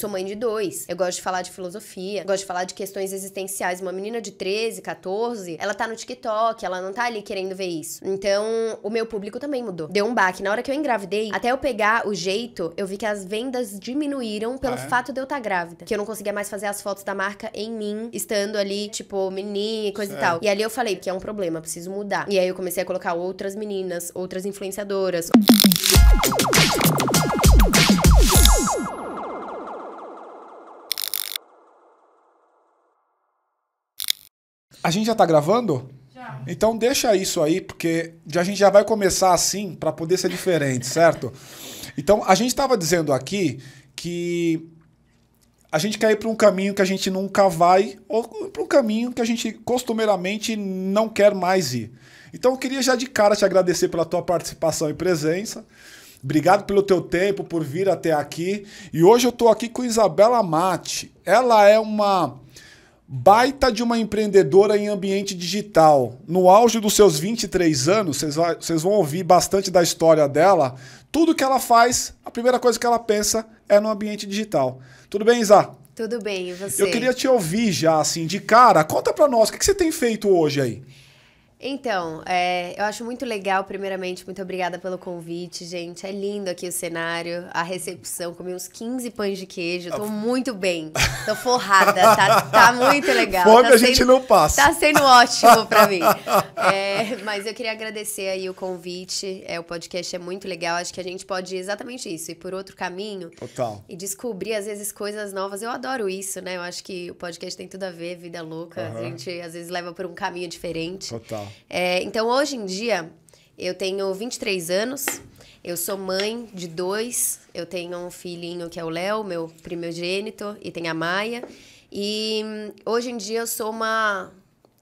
Sou mãe de dois. Eu gosto de falar de filosofia, gosto de falar de questões existenciais. Uma menina de 13, 14, ela tá no TikTok, ela não tá ali querendo ver isso. Então, o meu público também mudou. Deu um baque. Na hora que eu engravidei, até eu pegar o jeito, eu vi que as vendas diminuíram pelo ah, é? fato de eu estar tá grávida. Que eu não conseguia mais fazer as fotos da marca em mim, estando ali, tipo, menina e coisa certo. e é. tal. E ali eu falei que é um problema, preciso mudar. E aí eu comecei a colocar outras meninas, outras influenciadoras. A gente já tá gravando? Já. Então deixa isso aí, porque a gente já vai começar assim para poder ser diferente, certo? Então a gente estava dizendo aqui que a gente quer ir para um caminho que a gente nunca vai ou para um caminho que a gente costumeiramente não quer mais ir. Então eu queria já de cara te agradecer pela tua participação e presença. Obrigado pelo teu tempo, por vir até aqui. E hoje eu estou aqui com Isabela Mate. Ela é uma baita de uma empreendedora em ambiente digital. No auge dos seus 23 anos, vocês vão ouvir bastante da história dela. Tudo que ela faz, a primeira coisa que ela pensa é no ambiente digital. Tudo bem, Isa? Tudo bem, e você? Eu queria te ouvir já, assim, de cara. Conta pra nós, o que, que você tem feito hoje aí? Então, é, eu acho muito legal, primeiramente, muito obrigada pelo convite, gente. É lindo aqui o cenário, a recepção. Comi uns 15 pães de queijo, tô ah. muito bem, tô forrada, tá, tá muito legal. Fome tá a sendo, gente não passa. Tá sendo ótimo para mim. É, mas eu queria agradecer aí o convite, é, o podcast é muito legal, acho que a gente pode ir exatamente isso, ir por outro caminho. Total. E descobrir, às vezes, coisas novas. Eu adoro isso, né? Eu acho que o podcast tem tudo a ver, vida louca, uhum. a gente às vezes leva por um caminho diferente. Total. É, então, hoje em dia, eu tenho 23 anos, eu sou mãe de dois, eu tenho um filhinho que é o Léo, meu primogênito, e tem a Maia. E hum, hoje em dia eu sou uma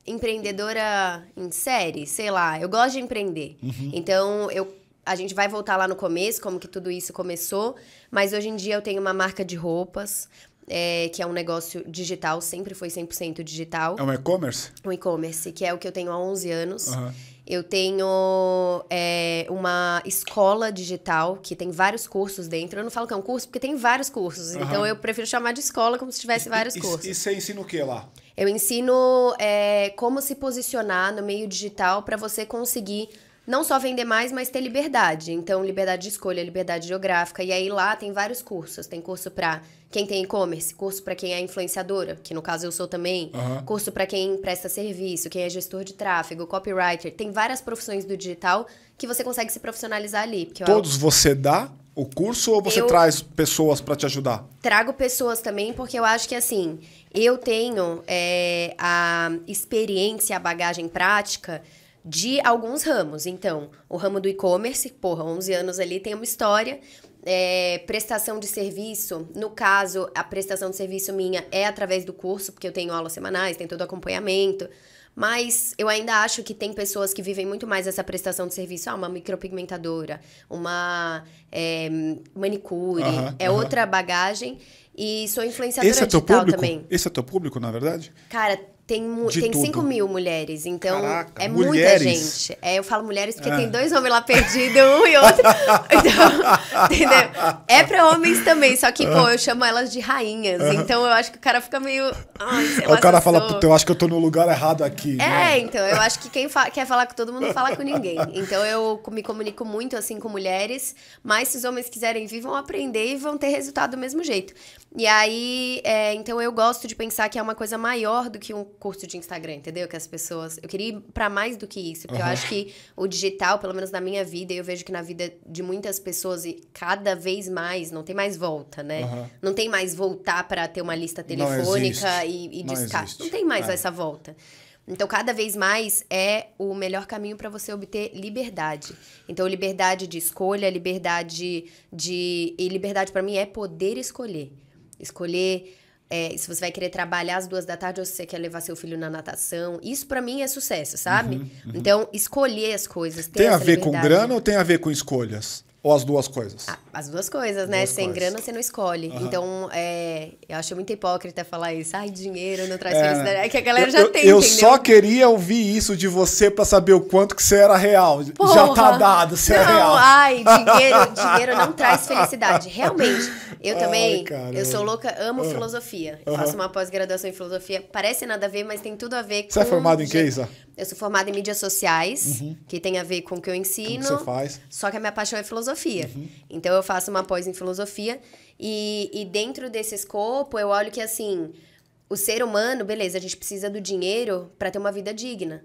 empreendedora em série, sei lá, eu gosto de empreender. Uhum. Então, eu a gente vai voltar lá no começo, como que tudo isso começou, mas hoje em dia eu tenho uma marca de roupas, é, que é um negócio digital, sempre foi 100% digital. É um e-commerce? Um e-commerce, que é o que eu tenho há 11 anos. Uhum. Eu tenho é, uma escola digital que tem vários cursos dentro. Eu não falo que é um curso porque tem vários cursos. Uhum. Então eu prefiro chamar de escola como se tivesse vários e, cursos. E, e você ensina o que lá? Eu ensino é, como se posicionar no meio digital para você conseguir não só vender mais, mas ter liberdade. Então, liberdade de escolha, liberdade geográfica. E aí lá tem vários cursos. Tem curso para quem tem e-commerce, curso para quem é influenciadora, que no caso eu sou também, uhum. curso para quem presta serviço, quem é gestor de tráfego, copywriter. Tem várias profissões do digital que você consegue se profissionalizar ali. Todos eu... você dá o curso ou você eu traz pessoas para te ajudar? Trago pessoas também, porque eu acho que assim, eu tenho é, a experiência, a bagagem prática de alguns ramos. Então, o ramo do e-commerce, porra, 11 anos ali tem uma história. É, prestação de serviço, no caso, a prestação de serviço minha é através do curso, porque eu tenho aulas semanais, tem todo acompanhamento. Mas eu ainda acho que tem pessoas que vivem muito mais essa prestação de serviço. Ah, uma micropigmentadora, uma é, manicure, é outra bagagem. E sou influenciadora Esse é digital público? também. Esse é teu público, na verdade? Cara, tem, tem 5 mil mulheres, então Caraca, é mulheres. muita gente. É, eu falo mulheres porque é. tem dois homens lá perdidos, um e outro. Então, entendeu? É pra homens também, só que, pô, eu chamo elas de rainhas. Então eu acho que o cara fica meio. Ai, o cara fala, puta, eu acho que eu tô no lugar errado aqui. É, né? então, eu acho que quem fa quer falar com todo mundo, fala com ninguém. Então eu me comunico muito assim com mulheres, mas se os homens quiserem vir, vão aprender e vão ter resultado do mesmo jeito. E aí, é, então eu gosto de pensar que é uma coisa maior do que um curso de Instagram, entendeu? Que as pessoas. Eu queria ir pra mais do que isso, porque uhum. eu acho que o digital, pelo menos na minha vida, eu vejo que na vida de muitas pessoas, e cada vez mais, não tem mais volta, né? Uhum. Não tem mais voltar para ter uma lista telefônica e, e não Não tem mais é. essa volta. Então, cada vez mais é o melhor caminho para você obter liberdade. Então, liberdade de escolha, liberdade de. E liberdade para mim é poder escolher. Escolher é, se você vai querer trabalhar às duas da tarde ou se você quer levar seu filho na natação. Isso para mim é sucesso, sabe? Uhum, uhum. Então, escolher as coisas. Tem a ver liberdade. com grana ou tem a ver com escolhas? Ou as duas coisas? Ah, as duas coisas, né? Duas Sem coisas. grana você não escolhe. Uhum. Então, é, eu acho muito hipócrita falar isso. Ai, dinheiro não traz é. felicidade. É que a galera já eu, tem, Eu entendeu? só queria ouvir isso de você para saber o quanto que você era real. Porra. Já tá dado, você é não, é real. Ai, dinheiro, dinheiro não traz felicidade. Realmente. Eu também, eu sou louca, amo uhum. filosofia. Eu uhum. faço uma pós-graduação em filosofia. Parece nada a ver, mas tem tudo a ver com... Você é formado em que, Isa? Eu sou formada em mídias sociais, uhum. que tem a ver com o que eu ensino. você faz. Só que a minha paixão é filosofia. Uhum. Então, eu faço uma pós em filosofia. E, e dentro desse escopo, eu olho que, assim, o ser humano, beleza, a gente precisa do dinheiro para ter uma vida digna.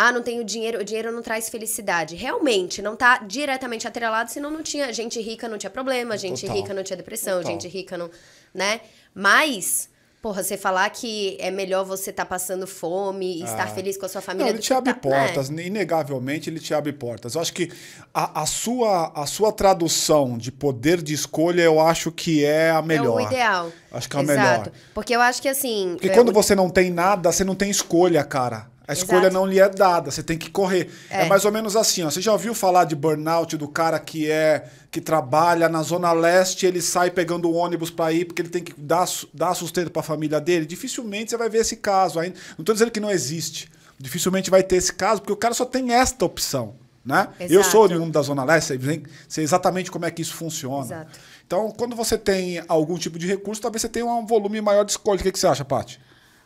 Ah, não tenho dinheiro, o dinheiro não traz felicidade. Realmente, não tá diretamente atrelado, senão não tinha. Gente rica não tinha problema, gente Total. rica não tinha depressão, Total. gente rica não. né? Mas Porra, você falar que é melhor você estar tá passando fome e estar ah. feliz com a sua família. Não, ele te abre tá, portas, é. inegavelmente ele te abre portas. Eu acho que a, a, sua, a sua tradução de poder de escolha, eu acho que é a melhor. É o ideal. Acho que é Exato. a melhor. Porque eu acho que assim. Porque quando é você não tem nada, você não tem escolha, cara. A escolha Exato. não lhe é dada, você tem que correr. É. é. mais ou menos assim, ó. Você já ouviu falar de burnout do cara que é que trabalha na zona leste, ele sai pegando o ônibus para ir porque ele tem que dar, dar sustento para a família dele? Dificilmente você vai ver esse caso ainda. Não estou dizendo que não existe. Dificilmente vai ter esse caso, porque o cara só tem esta opção, né? Exato. Eu sou oriundo da zona leste, sei exatamente como é que isso funciona. Exato. Então, quando você tem algum tipo de recurso, talvez você tenha um volume maior de escolha. O que, que você acha, Paty?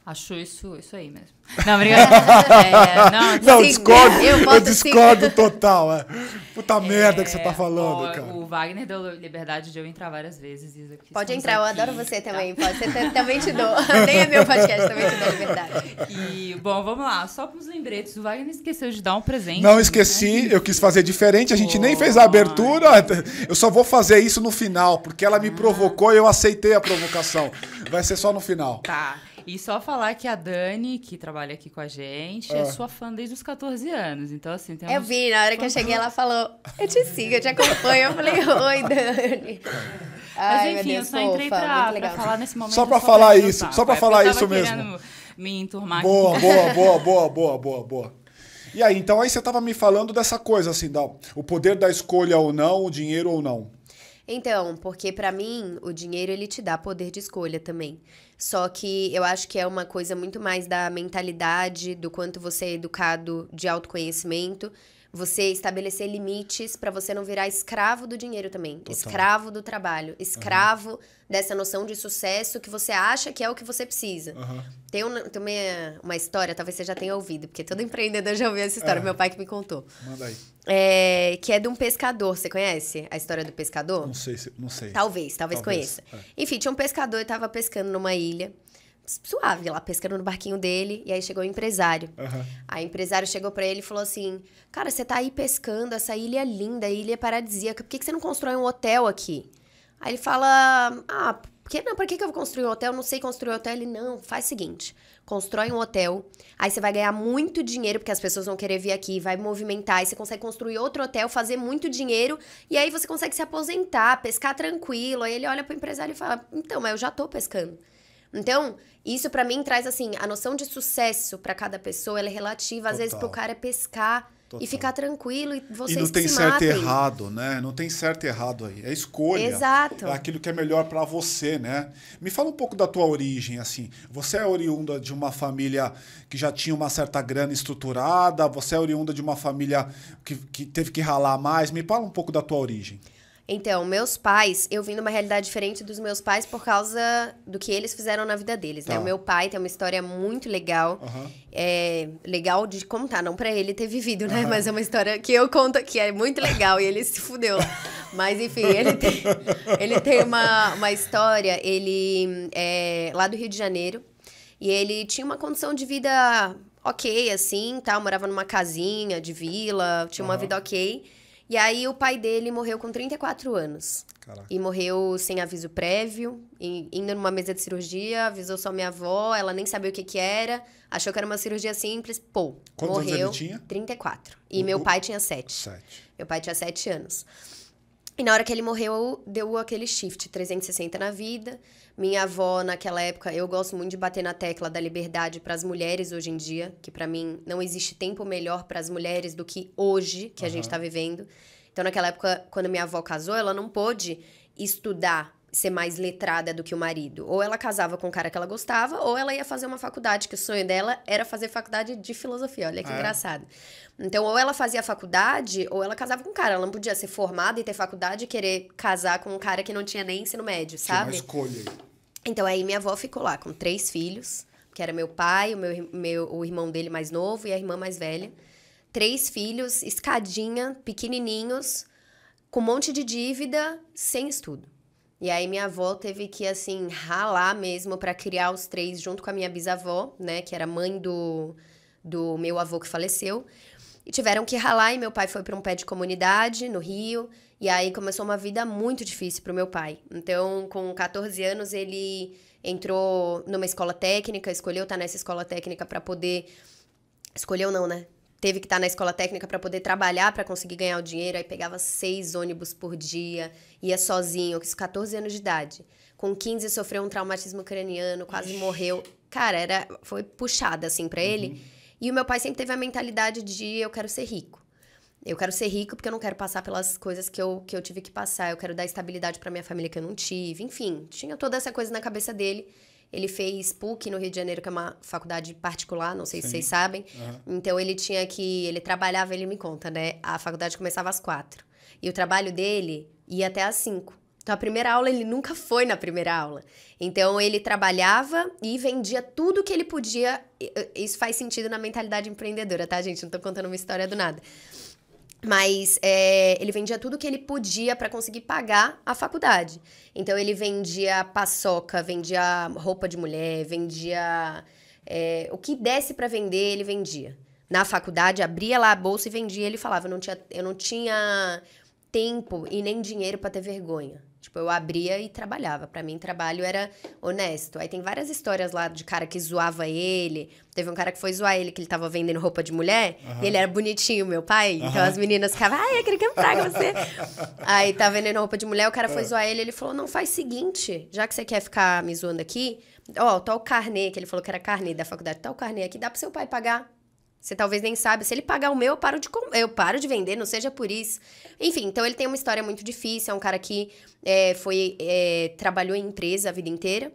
achou isso, isso aí mesmo. Não, obrigada. É, é, não, não discordo. Eu, eu discordo assim. total. É. Puta é, merda que você tá falando, o, cara. O Wagner deu liberdade de eu entrar várias vezes. Pode entrar, aqui, eu adoro você é, tá? também. Pode ser, também te dou. Nem é meu podcast, também te dou liberdade. E, bom, vamos lá. Só para os lembretes. O Wagner esqueceu de dar um presente. Não né? esqueci. Né? Eu quis fazer diferente. A gente nem fez a abertura. Eu só vou fazer isso no final, porque ela me ah. provocou e eu aceitei a provocação. Vai ser só no final. Tá. E só falar que a Dani, que trabalha aqui com a gente, é, é. sua fã desde os 14 anos. Então, assim, tem Eu vi, na hora que eu cheguei, ela falou: Eu te sigo, eu te acompanho. Eu falei: Oi, Dani. Ai, Mas enfim, Deus, eu só entrei pra, pra, falar nesse momento. Só pra falar isso, saco, só pra falar isso mesmo. Me enturmar Boa, aqui. boa, boa, boa, boa, boa, boa. E aí, então aí você tava me falando dessa coisa, assim, da, o poder da escolha ou não, o dinheiro ou não. Então, porque para mim o dinheiro ele te dá poder de escolha também. Só que eu acho que é uma coisa muito mais da mentalidade, do quanto você é educado de autoconhecimento você estabelecer limites para você não virar escravo do dinheiro também. Total. Escravo do trabalho. Escravo uhum. dessa noção de sucesso que você acha que é o que você precisa. Uhum. Tem, um, tem uma, uma, história, talvez você já tenha ouvido, porque todo empreendedor já ouviu essa história. É. Meu pai que me contou. Manda aí. É, que é de um pescador. Você conhece a história do pescador? Não sei, não sei. Talvez, talvez, talvez. conheça. É. Enfim, tinha um pescador e estava pescando numa ilha suave lá, pescando no barquinho dele. E aí chegou o empresário. Uhum. Aí o empresário chegou para ele e falou assim: Cara, você tá aí pescando, essa ilha é linda, a ilha é paradisíaca, por que, que você não constrói um hotel aqui? Aí ele fala: Ah, por que, não, por que, que eu vou construir um hotel? Eu não sei construir um hotel. Ele: Não, faz o seguinte. Constrói um hotel, aí você vai ganhar muito dinheiro, porque as pessoas vão querer vir aqui, vai movimentar, aí você consegue construir outro hotel, fazer muito dinheiro, e aí você consegue se aposentar, pescar tranquilo. Aí ele olha pro empresário e fala: Então, mas eu já tô pescando. Então, isso para mim traz assim, a noção de sucesso para cada pessoa, ela é relativa, Total. às vezes pro cara é pescar Total. e ficar tranquilo e vocês E não tem certo e errado, né? Não tem certo e errado aí, é escolha. Exato. É aquilo que é melhor para você, né? Me fala um pouco da tua origem, assim. Você é oriunda de uma família que já tinha uma certa grana estruturada, você é oriunda de uma família que, que teve que ralar mais. Me fala um pouco da tua origem. Então, meus pais, eu vim numa realidade diferente dos meus pais por causa do que eles fizeram na vida deles, né? tá. né? O meu pai tem uma história muito legal, uhum. é, legal de contar, não para ele ter vivido, né? Uhum. Mas é uma história que eu conto que é muito legal e ele se fudeu. Mas enfim, ele tem, ele tem uma, uma história, ele é lá do Rio de Janeiro e ele tinha uma condição de vida ok, assim, tal, morava numa casinha de vila, tinha uhum. uma vida ok. E aí o pai dele morreu com 34 anos. Caraca. E morreu sem aviso prévio, indo numa mesa de cirurgia, avisou só minha avó, ela nem sabia o que que era, achou que era uma cirurgia simples, pô, Quantos morreu. Anos ele tinha? 34. E meu pai tinha 7. 7. Meu pai tinha 7 anos. E na hora que ele morreu, deu aquele shift 360 na vida. Minha avó, naquela época, eu gosto muito de bater na tecla da liberdade para as mulheres hoje em dia, que para mim não existe tempo melhor para as mulheres do que hoje que uhum. a gente está vivendo. Então, naquela época, quando minha avó casou, ela não pôde estudar ser mais letrada do que o marido. Ou ela casava com o cara que ela gostava, ou ela ia fazer uma faculdade, que o sonho dela era fazer faculdade de filosofia. Olha que é. engraçado. Então, ou ela fazia faculdade, ou ela casava com um cara. Ela não podia ser formada e ter faculdade e querer casar com um cara que não tinha nem ensino médio, sabe? Tinha escolha. Então, aí minha avó ficou lá com três filhos, que era meu pai, o, meu, meu, o irmão dele mais novo e a irmã mais velha. Três filhos, escadinha, pequenininhos, com um monte de dívida, sem estudo. E aí minha avó teve que assim ralar mesmo para criar os três junto com a minha bisavó, né, que era mãe do do meu avô que faleceu. E tiveram que ralar e meu pai foi para um pé de comunidade no Rio, e aí começou uma vida muito difícil para o meu pai. Então, com 14 anos ele entrou numa escola técnica, escolheu estar tá nessa escola técnica para poder escolheu não, né? teve que estar tá na escola técnica para poder trabalhar, para conseguir ganhar o dinheiro, aí pegava seis ônibus por dia, ia sozinho, com 14 anos de idade. Com 15 sofreu um traumatismo craniano, quase Ixi. morreu. Cara, era foi puxada assim para uhum. ele. E o meu pai sempre teve a mentalidade de eu quero ser rico. Eu quero ser rico porque eu não quero passar pelas coisas que eu, que eu tive que passar. Eu quero dar estabilidade para minha família que eu não tive. Enfim, tinha toda essa coisa na cabeça dele. Ele fez PUC no Rio de Janeiro, que é uma faculdade particular, não sei Sim. se vocês sabem. Uhum. Então ele tinha que. Ele trabalhava, ele me conta, né? A faculdade começava às quatro. E o trabalho dele ia até às cinco. Então, a primeira aula ele nunca foi na primeira aula. Então, ele trabalhava e vendia tudo que ele podia. Isso faz sentido na mentalidade empreendedora, tá, gente? Não tô contando uma história do nada. Mas é, ele vendia tudo que ele podia para conseguir pagar a faculdade. Então ele vendia paçoca, vendia roupa de mulher, vendia é, o que desse para vender, ele vendia. Na faculdade, abria lá a bolsa e vendia. Ele falava: eu não tinha, eu não tinha tempo e nem dinheiro para ter vergonha. Tipo, eu abria e trabalhava. Para mim, trabalho era honesto. Aí tem várias histórias lá de cara que zoava ele. Teve um cara que foi zoar ele, que ele tava vendendo roupa de mulher. Uhum. E ele era bonitinho, meu pai. Uhum. Então as meninas ficavam, ai, aquele que traga você. Aí tava tá vendendo roupa de mulher, o cara foi é. zoar ele. Ele falou, não, faz seguinte, já que você quer ficar me zoando aqui, ó, tá o carnê, que ele falou que era carnê da faculdade, tá o carnê aqui, dá pro seu pai pagar. Você talvez nem sabe. Se ele pagar o meu, eu paro de, eu paro de vender, não seja por isso. Enfim, então ele tem uma história muito difícil. É um cara que é, foi é, trabalhou em empresa a vida inteira.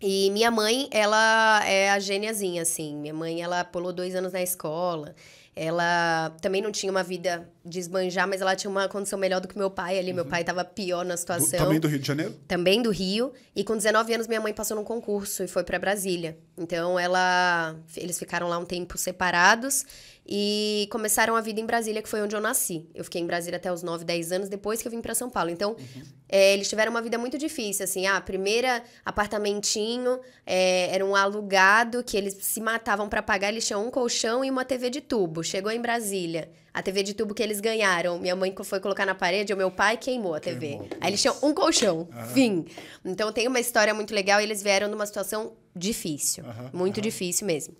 E minha mãe, ela é a gêniazinha, assim. Minha mãe, ela pulou dois anos na escola. Ela também não tinha uma vida desmanjar, mas ela tinha uma condição melhor do que meu pai ali. Uhum. Meu pai estava pior na situação. Do, também do Rio de Janeiro? Também do Rio. E com 19 anos, minha mãe passou num concurso e foi para Brasília. Então, ela, eles ficaram lá um tempo separados e começaram a vida em Brasília, que foi onde eu nasci. Eu fiquei em Brasília até os 9, 10 anos, depois que eu vim para São Paulo. Então, uhum. é, eles tiveram uma vida muito difícil, assim. Ah, primeira apartamentinho, é, era um alugado que eles se matavam para pagar, eles tinham um colchão e uma TV de tubo. Chegou em Brasília a TV de tubo que eles ganharam, minha mãe foi colocar na parede, o meu pai queimou a TV. Queimou, Aí eles tinham um colchão, ah. fim. Então tem uma história muito legal e eles vieram numa situação difícil, muito difícil mesmo.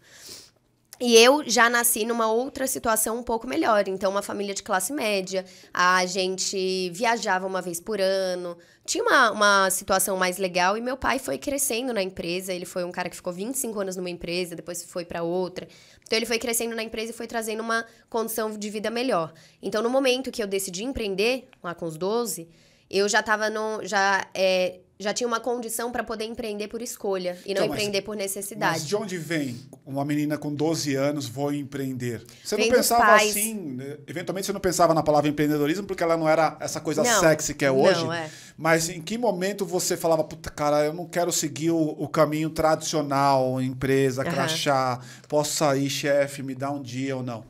E eu já nasci numa outra situação um pouco melhor. Então, uma família de classe média, a gente viajava uma vez por ano, tinha uma, uma situação mais legal. E meu pai foi crescendo na empresa. Ele foi um cara que ficou 25 anos numa empresa, depois foi para outra, então ele foi crescendo na empresa e foi trazendo uma condição de vida melhor. Então no momento que eu decidi empreender, lá com os 12, eu já estava no já é, já tinha uma condição para poder empreender por escolha e não então, empreender mas, por necessidade. Mas de onde vem uma menina com 12 anos vou empreender? Você vem não pensava pais. assim, né? eventualmente você não pensava na palavra empreendedorismo porque ela não era essa coisa não, sexy que é hoje. Não, é. Mas em que momento você falava, puta cara, eu não quero seguir o, o caminho tradicional, empresa, uhum. crachá, posso sair, chefe, me dá um dia ou não?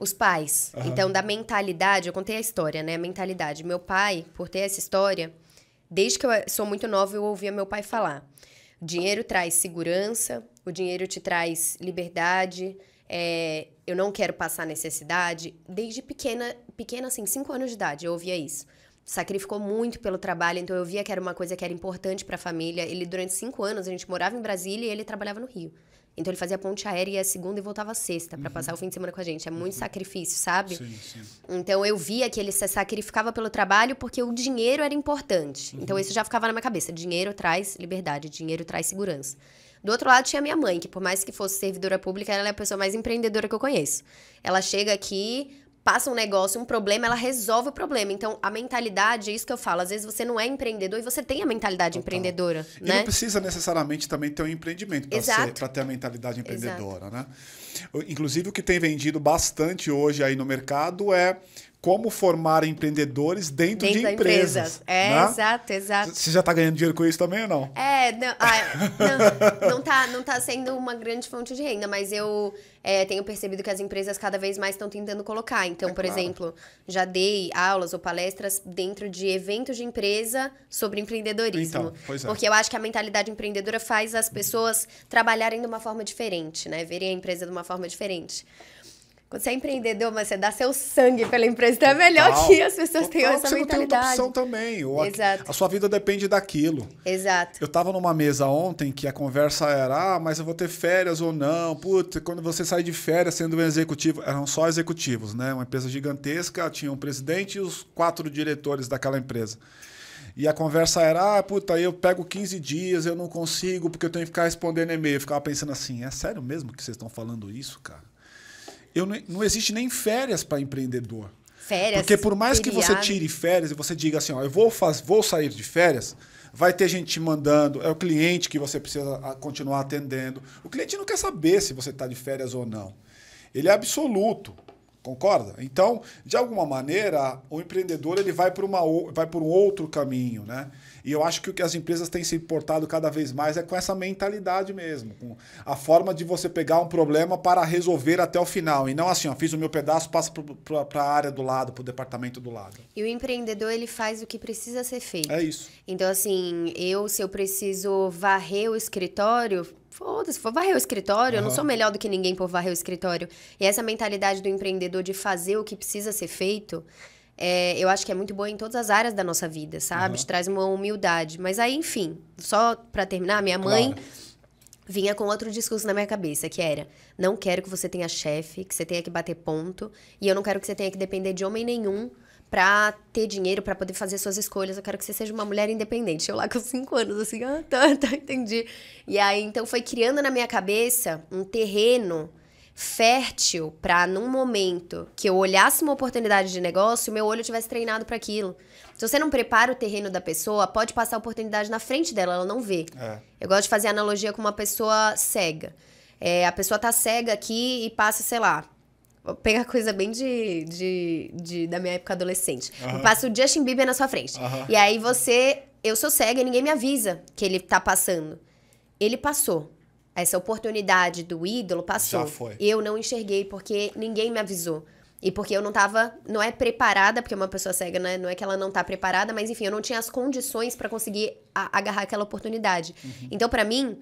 Os pais. Então, da mentalidade, eu contei a história, né? A mentalidade. Meu pai, por ter essa história, Desde que eu eh, sou muito nova, eu ouvia meu pai falar: o dinheiro traz segurança, o dinheiro te traz liberdade, é, eu não quero passar necessidade. Desde pequena, pequena assim, cinco anos de idade, eu ouvia isso. Sacrificou muito pelo trabalho, então eu via que era uma coisa que era importante para a família. Ele, durante cinco anos, a gente morava em Brasília e ele trabalhava no Rio. Então ele fazia ponte aérea e ia segunda e voltava sexta para uhum. passar o fim de semana com a gente. É muito uhum. sacrifício, sabe? Sim, sim. Então eu via que ele se sacrificava pelo trabalho porque o dinheiro era importante. Então, uhum. Então isso já ficava na minha cabeça. Dinheiro traz liberdade, dinheiro traz segurança. Do outro lado tinha minha mãe, que por mais que fosse servidora pública, ela é a pessoa mais empreendedora que eu conheço. Ela chega aqui, passa um negócio, um problema, ela resolve o problema. Então, a mentalidade, é isso que eu falo. Às vezes você não é empreendedor e você tem a mentalidade Total. empreendedora. E né? não precisa necessariamente também ter um empreendimento para ter a mentalidade empreendedora, Exato. né? Inclusive, o que tem vendido bastante hoje aí no mercado é como formar empreendedores dentro, dentro de empresas. empresas. É, né? exato, exato. Você já está ganhando dinheiro com isso também ou não? É, não, ah, não, não, tá, não tá sendo uma grande fonte de renda, mas eu é, tenho percebido que as empresas cada vez mais estão tentando colocar. Então, é por claro. exemplo, já dei aulas ou palestras dentro de eventos de empresa sobre empreendedorismo. Então, pois é. Porque eu acho que a mentalidade empreendedora faz as pessoas trabalharem de uma forma diferente, né? Verem a empresa de uma forma diferente. Quando você é empreendedor, mas você dá seu sangue pela empresa, então é melhor total, que as pessoas tenham essa mentalidade. Você não tem opção também. Ou Exato. A, a, sua vida depende daquilo. Exato. Eu estava numa mesa ontem que a conversa era, ah, mas eu vou ter férias ou não. Putz, quando você sai de férias sendo um executivo, eram só executivos, né? Uma empresa gigantesca, tinha um presidente e os quatro diretores daquela empresa. E a conversa era, ah, puta, eu pego 15 dias, eu não consigo, porque eu tenho que ficar respondendo e-mail. Eu ficava pensando assim, é sério mesmo que vocês estão falando isso, cara? eu não, não existe nem férias para empreendedor. Férias. Porque por mais feriado. que você tire férias e você diga assim, ó, eu vou, faz, vou sair de férias, vai ter gente te mandando, é o cliente que você precisa ah, continuar atendendo. O cliente não quer saber se você está de férias ou não. Ele é absoluto. Concorda? Então, de alguma maneira, o empreendedor ele vai por, uma, vai por um outro caminho, né? E eu acho que o que as empresas têm se importado cada vez mais é com essa mentalidade mesmo, com a forma de você pegar um problema para resolver até o final. E não assim, ó, fiz o meu pedaço, passa para a área do lado, para o departamento do lado. E o empreendedor, ele faz o que precisa ser feito. É isso. Então, assim, eu, se eu preciso varrer o escritório, foda-se, vou varrer o escritório, uhum. eu não sou melhor do que ninguém por varrer o escritório. E essa mentalidade do empreendedor de fazer o que precisa ser feito é, eu acho que é muito boa em todas as áreas da nossa vida, sabe? Uhum. Te traz uma humildade. Mas aí, enfim, só para terminar, minha mãe. Claro vinha com outro discurso na minha cabeça, que era: não quero que você tenha chefe, que você tenha que bater ponto, e eu não quero que você tenha que depender de homem nenhum pra ter dinheiro, para poder fazer suas escolhas. Eu quero que você seja uma mulher independente. Eu lá com cinco anos, assim, ah, tá, tá, entendi. E aí, então, foi criando na minha cabeça um terreno fértil para num momento que eu olhasse uma oportunidade de negócio, meu olho tivesse treinado para aquilo. Se você não prepara o terreno da pessoa, pode passar a oportunidade na frente dela, ela não vê. É. Eu gosto de fazer analogia com uma pessoa cega. É, a pessoa tá cega aqui e passa, sei lá, Vou pegar coisa bem de, de, de, da minha época adolescente. Uhum. Passa o Justin Bieber na sua frente. Uhum. E aí você. Eu sou cega e ninguém me avisa que ele tá passando. Ele passou. Essa oportunidade do ídolo passou. Já foi. Eu não enxerguei porque ninguém me avisou. E porque eu não tava, não é preparada, porque uma pessoa cega, né? Não é que ela não tá preparada, mas enfim, eu não tinha as condições para conseguir a, agarrar aquela oportunidade. Uhum. Então, para mim,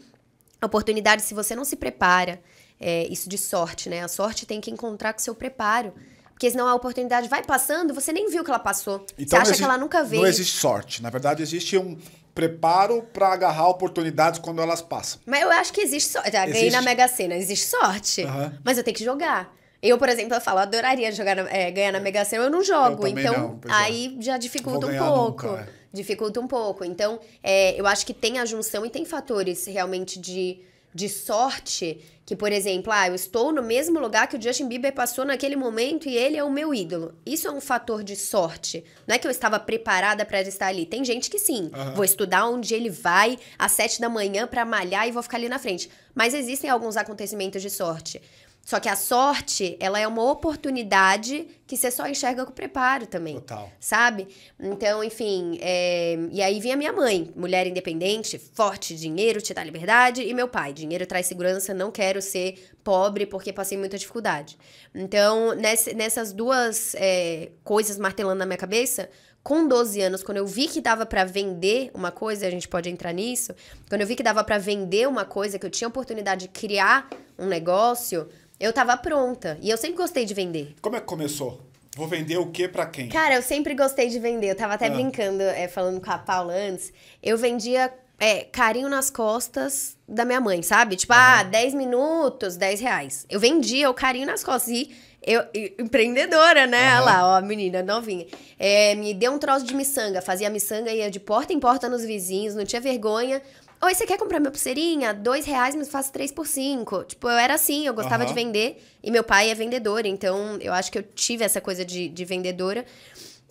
a oportunidade, se você não se prepara, é, isso de sorte, né? A sorte tem que encontrar com o seu preparo. Porque senão a oportunidade vai passando, você nem viu que ela passou. Então, você acha existe, que ela nunca veio. Não existe sorte. Na verdade, existe um, preparo para agarrar oportunidades quando elas passam. Mas eu acho que existe sorte. ganhei na Mega Sena, existe sorte. Uhum. Mas eu tenho que jogar. Eu, por exemplo, eu falo, eu adoraria jogar na, é, ganhar na é. Mega Sena, eu não jogo. Eu então, não, é. aí já dificulta um pouco. Nunca, é. Dificulta um pouco. Então, é, eu acho que tem a junção e tem fatores realmente de de sorte que, por exemplo, ah, eu estou no mesmo lugar que o Justin Bieber passou naquele momento e ele é o meu ídolo. Isso é um fator de sorte. Não é que eu estava preparada para estar ali. Tem gente que sim, uhum. vou estudar onde ele vai às sete da manhã para malhar e vou ficar ali na frente. Mas existem alguns acontecimentos de sorte. Só que a sorte, ela é uma oportunidade que você só enxerga com preparo também. Total. Sabe? Então, enfim. É... E aí vinha minha mãe, mulher independente, forte, dinheiro te dá liberdade. E meu pai, dinheiro traz segurança, não quero ser pobre porque passei muita dificuldade. Então, ness... nessas duas é... coisas martelando na minha cabeça, com 12 anos, quando eu vi que dava para vender uma coisa, a gente pode entrar nisso, quando eu vi que dava para vender uma coisa, que eu tinha oportunidade de criar um negócio eu tava pronta. E eu sempre gostei de vender. Como é que começou? Vou vender o que para quem? Cara, eu sempre gostei de vender. Eu tava até ah. brincando, é, falando com a Paula antes. Eu vendia é, carinho nas costas da minha mãe, sabe? Tipo, ah, 10 minutos, 10 reais. Eu vendia o carinho nas costas. E eu, empreendedora, né? Uhum. Olha lá, ó, a menina novinha. É, me deu um troço de miçanga. Fazia miçanga, ia de porta em porta nos vizinhos, não tinha vergonha. Oi, você quer comprar minha pulseirinha? Dois reais, mas faço três por cinco. Tipo, eu era assim, eu gostava uhum. de vender. E meu pai é vendedor, então eu acho que eu tive essa coisa de, de vendedora.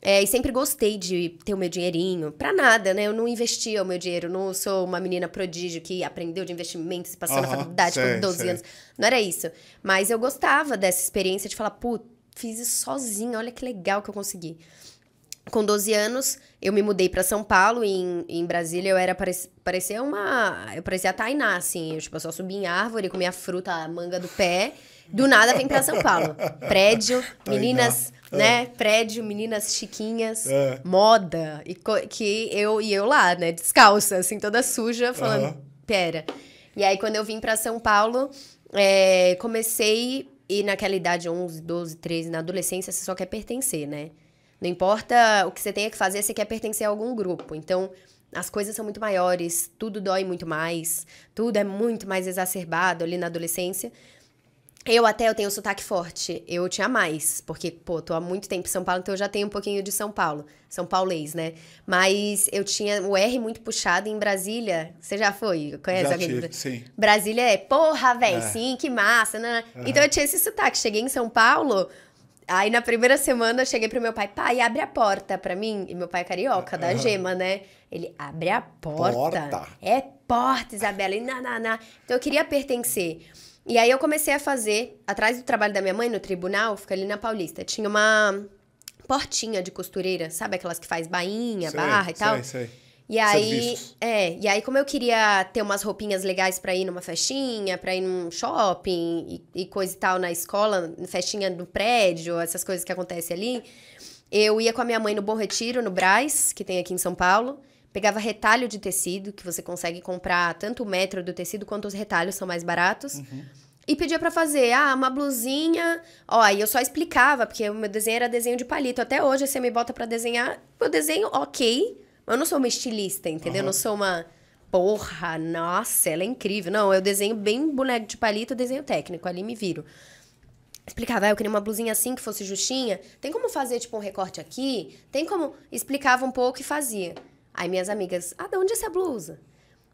É, e sempre gostei de ter o meu dinheirinho. Pra nada, né? Eu não investia o meu dinheiro. não sou uma menina prodígio que aprendeu de investimentos e passou uhum, na faculdade com 12 sei. anos. Não era isso. Mas eu gostava dessa experiência de falar, putz, fiz isso sozinha, olha que legal que eu consegui. Com 12 anos, eu me mudei para São Paulo e em, em Brasília eu era parecia, parecia uma, eu parecia a Tainá assim, eu tipo, eu só subia em árvore, comia fruta, a manga do pé. Do nada vem para São Paulo. Prédio, meninas, Tainá. Ah. né? Prédio, meninas chiquinhas, é. moda e que eu e eu lá, né, descalça, assim, toda suja, falando, uhum. pera. E aí quando eu vim para São Paulo, é, comecei e naquela idade 11, 12, 13, na adolescência você só quer pertencer, né? Não importa o que você tenha que fazer, você quer pertencer a algum grupo. Então, as coisas são muito maiores, tudo dói muito mais, tudo é muito mais exacerbado ali na adolescência. Eu até eu tenho sotaque forte, eu tinha mais, porque, pô, tô há muito tempo em São Paulo, então eu já tenho um pouquinho de São Paulo, São Paulês, né? Mas eu tinha o R muito puxado em Brasília, você já foi? Conhece já alguém? Tive, sim. Brasília é, porra, velho, é. sim, que massa, né? Uhum. Então eu tinha esse sotaque, cheguei em São Paulo, Aí na primeira semana eu cheguei pro meu pai, pai, abre a porta pra mim. E meu pai é carioca, da uhum. Gema, né? Ele abre a porta. porta. É porta, Isabela. E na, na, na. Então eu queria pertencer. E aí eu comecei a fazer, atrás do trabalho da minha mãe, no tribunal, fica ali na Paulista. Tinha uma portinha de costureira, sabe aquelas que faz bainha, sei, barra e sei, tal? Sei, sei. E aí, é, e aí como eu queria ter umas roupinhas legais para ir numa festinha, para ir num shopping e, e, coisa e tal na escola, festinha no prédio, essas coisas que acontecem ali, eu ia com a minha mãe no Bom Retiro, no Braz, que tem aqui em São Paulo, pegava retalho de tecido, que você consegue comprar tanto o metro do tecido quanto os retalhos são mais baratos. Uhum. E pedia para fazer, ah, uma blusinha. Ó, e eu só explicava, porque o meu desenho era desenho de palito. Até hoje, você me bota para desenhar, eu desenho ok, mas eu não sou uma estilista, entendeu? Uhum. Eu não sou uma. Porra, nossa, ela é incrível. Não, eu desenho bem boneco de palito, desenho técnico, ali me viro. Explicava, ah, eu queria uma blusinha assim que fosse justinha. Tem como fazer, tipo, um recorte aqui? Tem como. Explicava um pouco e fazia. Aí minhas amigas, ah, de onde é essa blusa?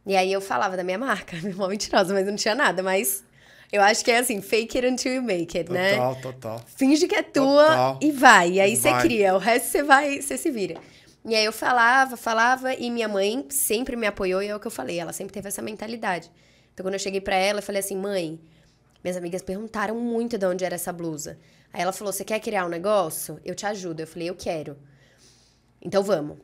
E aí eu falava da minha marca, uma mentirosa, mas não tinha nada, mas eu acho que é assim, fake it until you make it, total, né? Total, total. Finge que é tua total. e vai. E aí você cria, o resto você vai, você se vira. E aí eu falava, falava, e minha mãe sempre me apoiou, e é o que eu falei, ela sempre teve essa mentalidade. Então quando eu cheguei para ela, eu falei assim, mãe, minhas amigas perguntaram muito de onde era essa blusa. Aí ela falou, você quer criar um negócio? Eu te ajudo. Eu falei, eu quero. Então vamos.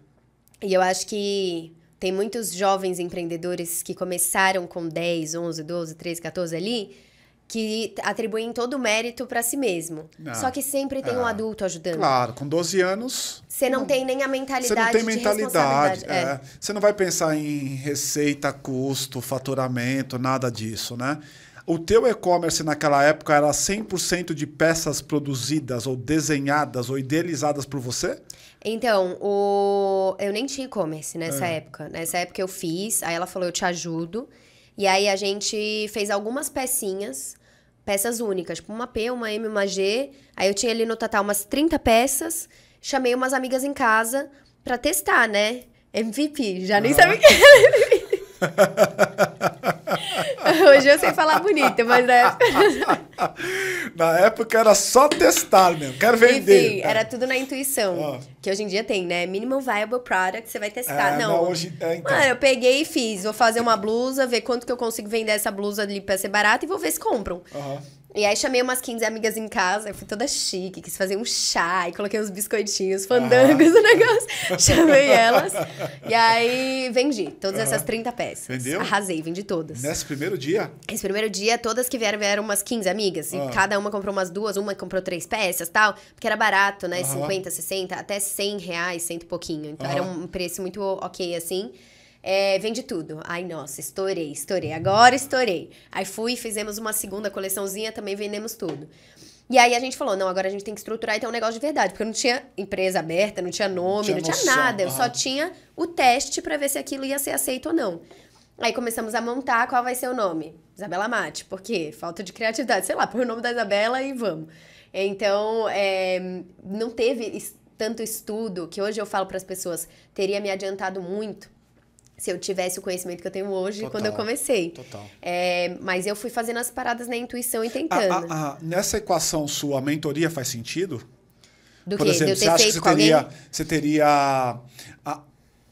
E eu acho que tem muitos jovens empreendedores que começaram com 10, 11, 12, 13, 14 ali que atribuem todo o mérito para si mesmo. Ah. Só que sempre tem é, um adulto ajudando. Claro, com 12 anos. Você não, não tem nem a mentalidade. Você não tem mentalidade. É. É. Você não vai pensar em receita, custo, faturamento, nada disso, né? O teu e-commerce naquela época era 100% de peças produzidas ou desenhadas ou idealizadas por você? Então, o... eu nem tinha e-commerce nessa é. época. Nessa época eu fiz, aí ela falou, eu te ajudo. E aí a gente fez algumas pecinhas peças únicas, tipo uma P, uma M, uma G. Aí eu tinha ali no total umas 30 peças. Chamei umas amigas em casa para testar, né? MVP, já nem ah. sabia o que era. É. Hoje eu sei falar bonita, mas na época. na época era só testar mesmo. Quero vender. Enfim, é. era tudo na intuição. Que hoje em dia tem, né? Minimum Viable Product, você vai testar. É, não. hoje, é, então. Mano, eu peguei e fiz. Vou fazer uma blusa, ver quanto que eu consigo vender essa blusa ali pra ser barata e vou ver se compram. Uhum. E aí chamei umas 15 amigas em casa, eu fui toda chique, quis fazer um chá e coloquei uns biscoitinhos, fandangos, o ah. um negócio. Chamei elas. E aí vendi todas essas 30 peças. Vendeu? Arrasei, vendi todas. Nesse primeiro dia? Esse primeiro dia, todas que vieram, vieram umas 15 amigas. Ah. E cada uma comprou umas duas, uma comprou três peças tal. Porque era barato, né? Uhum. 50, 60, até 100 reais, cento e pouquinho. Então era um preço muito ok, assim. É, vende tudo. Ai, nossa, estourei, estourei. Agora estourei. Aí fui e fizemos uma segunda coleçãozinha, também vendemos tudo. E aí a gente falou, não, agora a gente tem que estruturar e ter um negócio de verdade, porque eu não tinha empresa aberta, não tinha nome, não tinha, não tinha nada, eu só tinha o teste para ver se aquilo ia ser aceito ou não. Aí começamos a montar qual vai ser o nome. Isabela Mate, porque falta de criatividade, sei lá, põe o nome da Isabela e vamos. Então, é, não teve tanto estudo que hoje eu falo para as pessoas, teria me adiantado muito se eu tivesse o conhecimento que eu tenho hoje total, quando eu comecei. Total. É, mas eu fui fazendo as paradas na intuição e ah, tentando. A, ah, a, ah, a, nessa equação sua, a mentoria faz sentido? Do Por quê? exemplo, você acha que você teria, você teria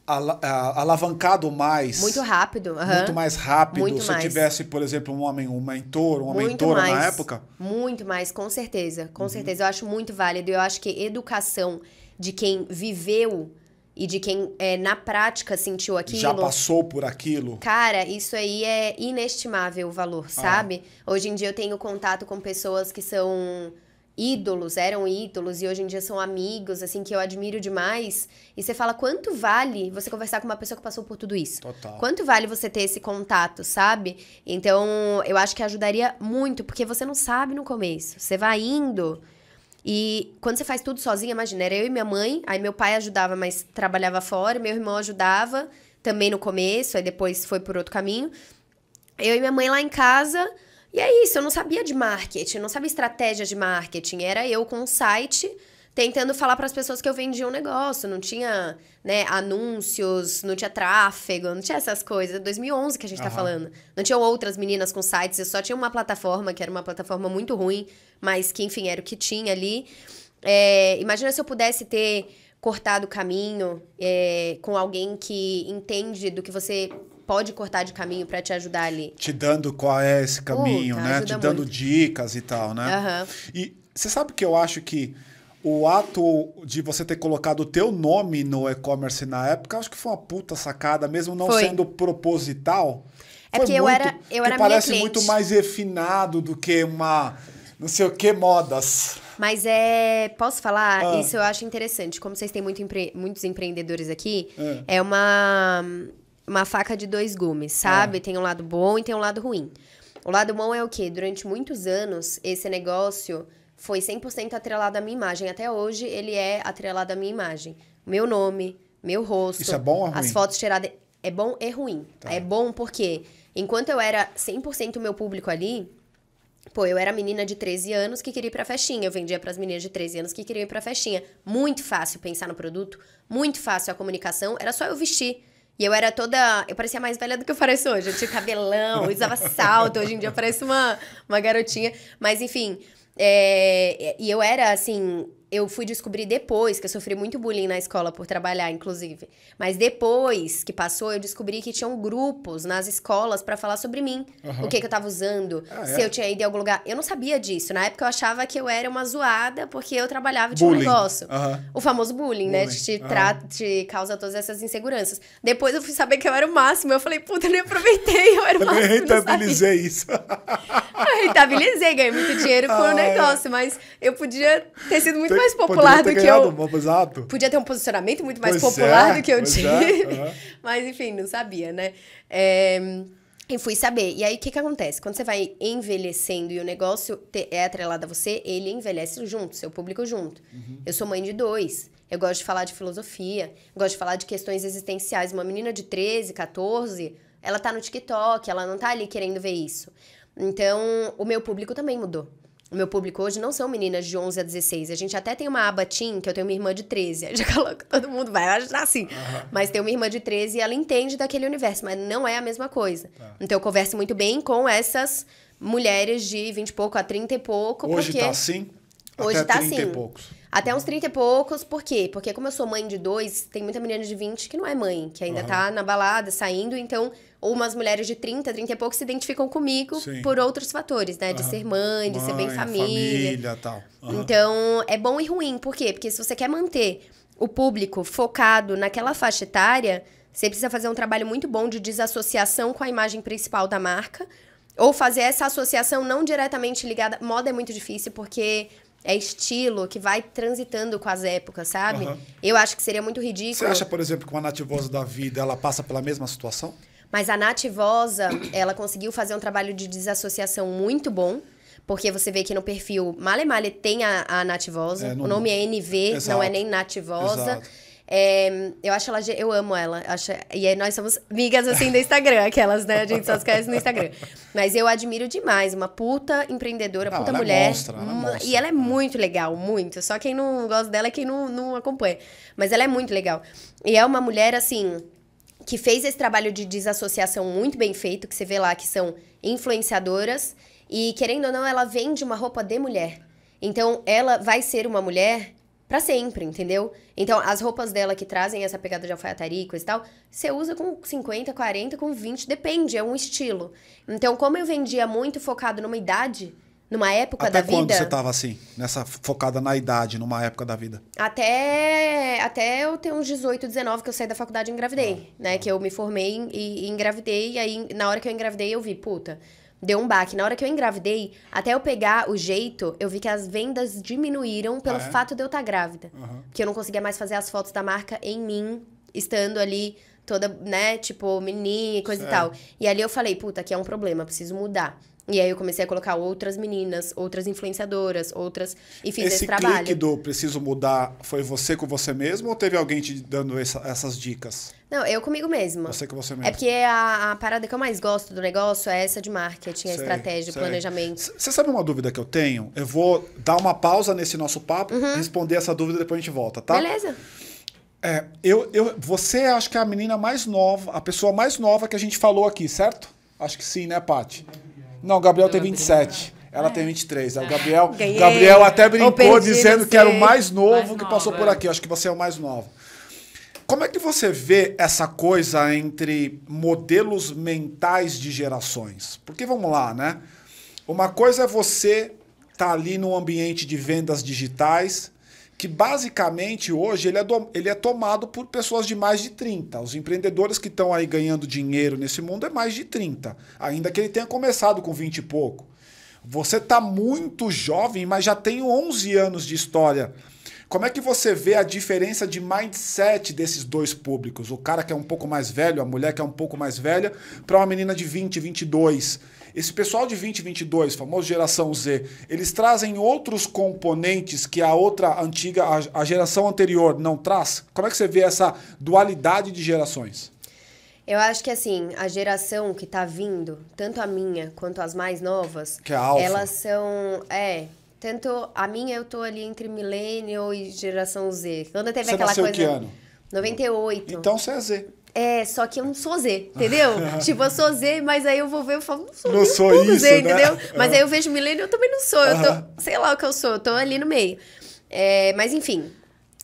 alavancado mais. Muito rápido. Uh -huh. Muito mais rápido. Muito se mais. eu tivesse, por exemplo, um homem, um mentor, uma muito mentora mais, na época? Muito mais, com certeza. Com uhum. certeza. Eu acho muito válido. Eu acho que educação de quem viveu e de quem é, na prática sentiu aquilo. Já passou por aquilo. Cara, isso aí é inestimável o valor, ah. sabe? Hoje em dia eu tenho contato com pessoas que são ídolos, eram ídolos e hoje em dia são amigos, assim, que eu admiro demais. E você fala quanto vale você conversar com uma pessoa que passou por tudo isso? Total. Quanto vale você ter esse contato, sabe? Então, eu acho que ajudaria muito, porque você não sabe no começo. Você vai indo e quando você faz tudo sozinha, imagina, era eu e minha mãe, aí meu pai ajudava, mas trabalhava fora, meu irmão ajudava também no começo, aí depois foi por outro caminho. Eu e minha mãe lá em casa, e é isso, eu não sabia de marketing, eu não sabia estratégia de marketing, era eu com um site tentando falar para as pessoas que eu vendia um negócio. Não tinha, né, anúncios, não tinha tráfego, não tinha essas coisas. 2011 que a gente uhum. tá falando. Não tinha outras meninas com sites, eu só tinha uma plataforma, que era uma plataforma muito ruim, mas que, enfim, era o que tinha ali. É, imagina se eu pudesse ter cortado o caminho é, com alguém que entende do que você pode cortar de caminho para te ajudar ali. Te dando qual é esse caminho, né? Te dando muito. dicas e tal, né? Uhum. E você sabe que eu acho que o ato de você ter colocado o teu nome no e-commerce na época, acho que foi uma puta sacada, mesmo não foi. sendo proposital. É porque muito, eu era, eu era parece muito mais refinado do que uma não sei o que modas. Mas é. Posso falar? Ah. Isso eu acho interessante. Como vocês têm muito empre muitos empreendedores aqui, é, é uma, uma faca de dois gumes, é. sabe? Tem um lado bom e tem um lado ruim. O lado bom é o quê? Durante muitos anos, esse negócio foi 100% atrelado à minha imagem. Até hoje, ele é atrelado à minha imagem. Meu nome, meu rosto. Isso é bom ou é ruim? As fotos tiradas. É bom e ruim. Tá. É bom porque, enquanto eu era 100% meu público ali, Pô, eu era menina de 13 anos que queria ir pra festinha. Eu vendia para as meninas de 13 anos que queriam ir pra festinha. Muito fácil pensar no produto, muito fácil a comunicação. Era só eu vestir. E eu era toda. Eu parecia mais velha do que eu pareço hoje. Eu tinha cabelão, usava salto. Hoje em dia eu pareço uma, uma garotinha. Mas, enfim, é, e eu era, assim, eu fui descobrir depois, que eu sofri muito bullying na escola por trabalhar, inclusive. Mas depois que passou, eu descobri que tinham grupos nas escolas para falar sobre mim. Uhum. O que, que eu tava usando, ah, se é? eu tinha ido em algum lugar. Eu não sabia disso. Na época eu achava que eu era uma zoada porque eu trabalhava de bullying. um negócio. Uhum. O famoso bullying, né? bullying. né? Te, te, te causa todas essas inseguranças. Depois eu fui saber que eu era o máximo. Eu falei, puta, eu nem aproveitei, eu era o máximo. Eu rentabilizei isso. eu rentabilizei, ganhei muito dinheiro com o ah, um é. negócio, mas eu podia ter sido muito mais mais popular do que eu. Um, exato. Podia ter um posicionamento muito mais pois popular é, do que eu tive. É, Mas, enfim, não sabia, né? É, e fui saber. E aí, o que, que acontece? Quando você vai envelhecendo e o negócio é atrelado a você, ele envelhece junto, seu público junto. Uhum. Eu sou mãe de dois. Eu gosto de falar de filosofia, gosto de falar de questões existenciais. Uma menina de 13, 14, ela tá no TikTok, ela não tá ali querendo ver isso. Então, o meu público também mudou. O meu público hoje não são meninas de 11 a 16. A gente até tem uma aba teen, que eu tenho uma irmã de 13. Eu já coloco todo mundo, vai ajudar assim. Uhum. Mas tem uma irmã de 13 e ela entende daquele universo, mas não é a mesma coisa. Tá. Então eu converso muito bem com essas mulheres de 20 e pouco a 30 e pouco. Hoje porque... tá assim? Hoje até tá 30 assim. E poucos. Até uns 30 e poucos, por quê? Porque como eu sou mãe de dois, tem muita menina de 20 que não é mãe, que ainda uhum. tá na balada, saindo, então... Ou umas mulheres de 30, 30 e poucos se identificam comigo Sim. por outros fatores, né? De uhum. ser mãe, de mãe, ser bem família. família tal. Uhum. Então, é bom e ruim. Por quê? Porque se você quer manter o público focado naquela faixa etária, você precisa fazer um trabalho muito bom de desassociação com a imagem principal da marca. Ou fazer essa associação não diretamente ligada. Moda é muito difícil, porque é estilo, que vai transitando com as épocas, sabe? Uhum. Eu acho que seria muito ridículo. Você acha, por exemplo, que uma nativosa da vida, ela passa pela mesma situação? Mas a nativosa, ela conseguiu fazer um trabalho de desassociação muito bom. Porque você vê que no perfil Male Male tem a, a nativosa. É, no... O nome é NV, Exato. não é nem nativosa. Exato. É, eu acho ela. Eu amo ela. Acho, e aí nós somos amigas assim do Instagram, aquelas, né? A gente só se conhece no Instagram. Mas eu admiro demais. Uma puta empreendedora, não, puta ela mulher. ela E ela é muito legal, muito. Só quem não gosta dela é quem não, não acompanha. Mas ela é muito legal. E é uma mulher, assim, que fez esse trabalho de desassociação muito bem feito, que você vê lá que são influenciadoras. E querendo ou não, ela vende uma roupa de mulher. Então, ela vai ser uma mulher para sempre, entendeu? Então, as roupas dela que trazem essa pegada de alfaiataria e coisa e tal, você usa com 50, 40, com 20, depende, é um estilo. Então, como eu vendia muito focado numa idade, numa época até da vida. Até quando você tava assim, nessa focada na idade, numa época da vida? Até até eu ter uns 18, 19 que eu saí da faculdade e engravidei, ah, né? Ah. Que eu me formei e, e engravidei e aí na hora que eu engravidei eu vi, puta, deu um baque. Na hora que eu engravidei, até eu pegar o jeito, eu vi que as vendas diminuíram pelo ah, é? fato de eu estar tá grávida. Uhum. Porque eu não conseguia mais fazer as fotos da marca em mim, estando ali toda, né, tipo, menina e coisa certo. e é. tal. E ali eu falei, puta, aqui é um problema, preciso mudar. E aí eu comecei a colocar outras meninas, outras influenciadoras, outras. E fiz esse, esse trabalho. Esse clique do preciso mudar foi você com você mesmo ou teve alguém te dando essa, essas dicas? Não, eu comigo mesma. Você com você é mesma. É porque a, a parada que eu mais gosto do negócio é essa de marketing, a estratégia, sei. planejamento. Você sabe uma dúvida que eu tenho? Eu vou dar uma pausa nesse nosso papo, uhum. responder essa dúvida e depois a gente volta, tá? Beleza. É, eu, eu, você acho que é a menina mais nova, a pessoa mais nova que a gente falou aqui, certo? Acho que sim, né, Paty? Uhum. Não, o Gabriel tem 27. Ela tem 23. É. É. O Gabriel, Gabriel até brincou dizendo que era o mais novo mais que nova. passou por aqui. Eu acho que você é o mais novo. Como é que você vê essa coisa entre modelos mentais de gerações? Porque vamos lá, né? Uma coisa é você estar tá ali num ambiente de vendas digitais que basicamente hoje ele é, do, ele é tomado por pessoas de mais de 30. Os empreendedores que estão aí ganhando dinheiro nesse mundo é mais de 30, ainda que ele tenha começado com 20 e pouco. Você está muito jovem, mas já tem 11 anos de história. Como é que você vê a diferença de mindset desses dois públicos? O cara que é um pouco mais velho, a mulher que é um pouco mais velha, para uma menina de 20, 22? Esse pessoal de 2022, famoso geração Z, eles trazem outros componentes que a outra antiga, a, geração anterior não traz? Como é que você vê essa dualidade de gerações? Eu acho que assim, a geração que tá vindo, tanto a minha quanto as mais novas, que é a alfa. elas são, é, tanto a minha eu tô ali entre milênio e geração Z. Quando teve você aquela coisa que ano? 98. Então você é Z. É, só que eu não sou Z, entendeu? tipo, eu sou Z, mas aí eu vou ver eu falo, não sou, não sou isso, Z, né? entendeu? Mas é. aí eu vejo milênio, eu também não sou. Eu tô, sei lá o que eu sou, eu tô ali no meio. É, mas enfim,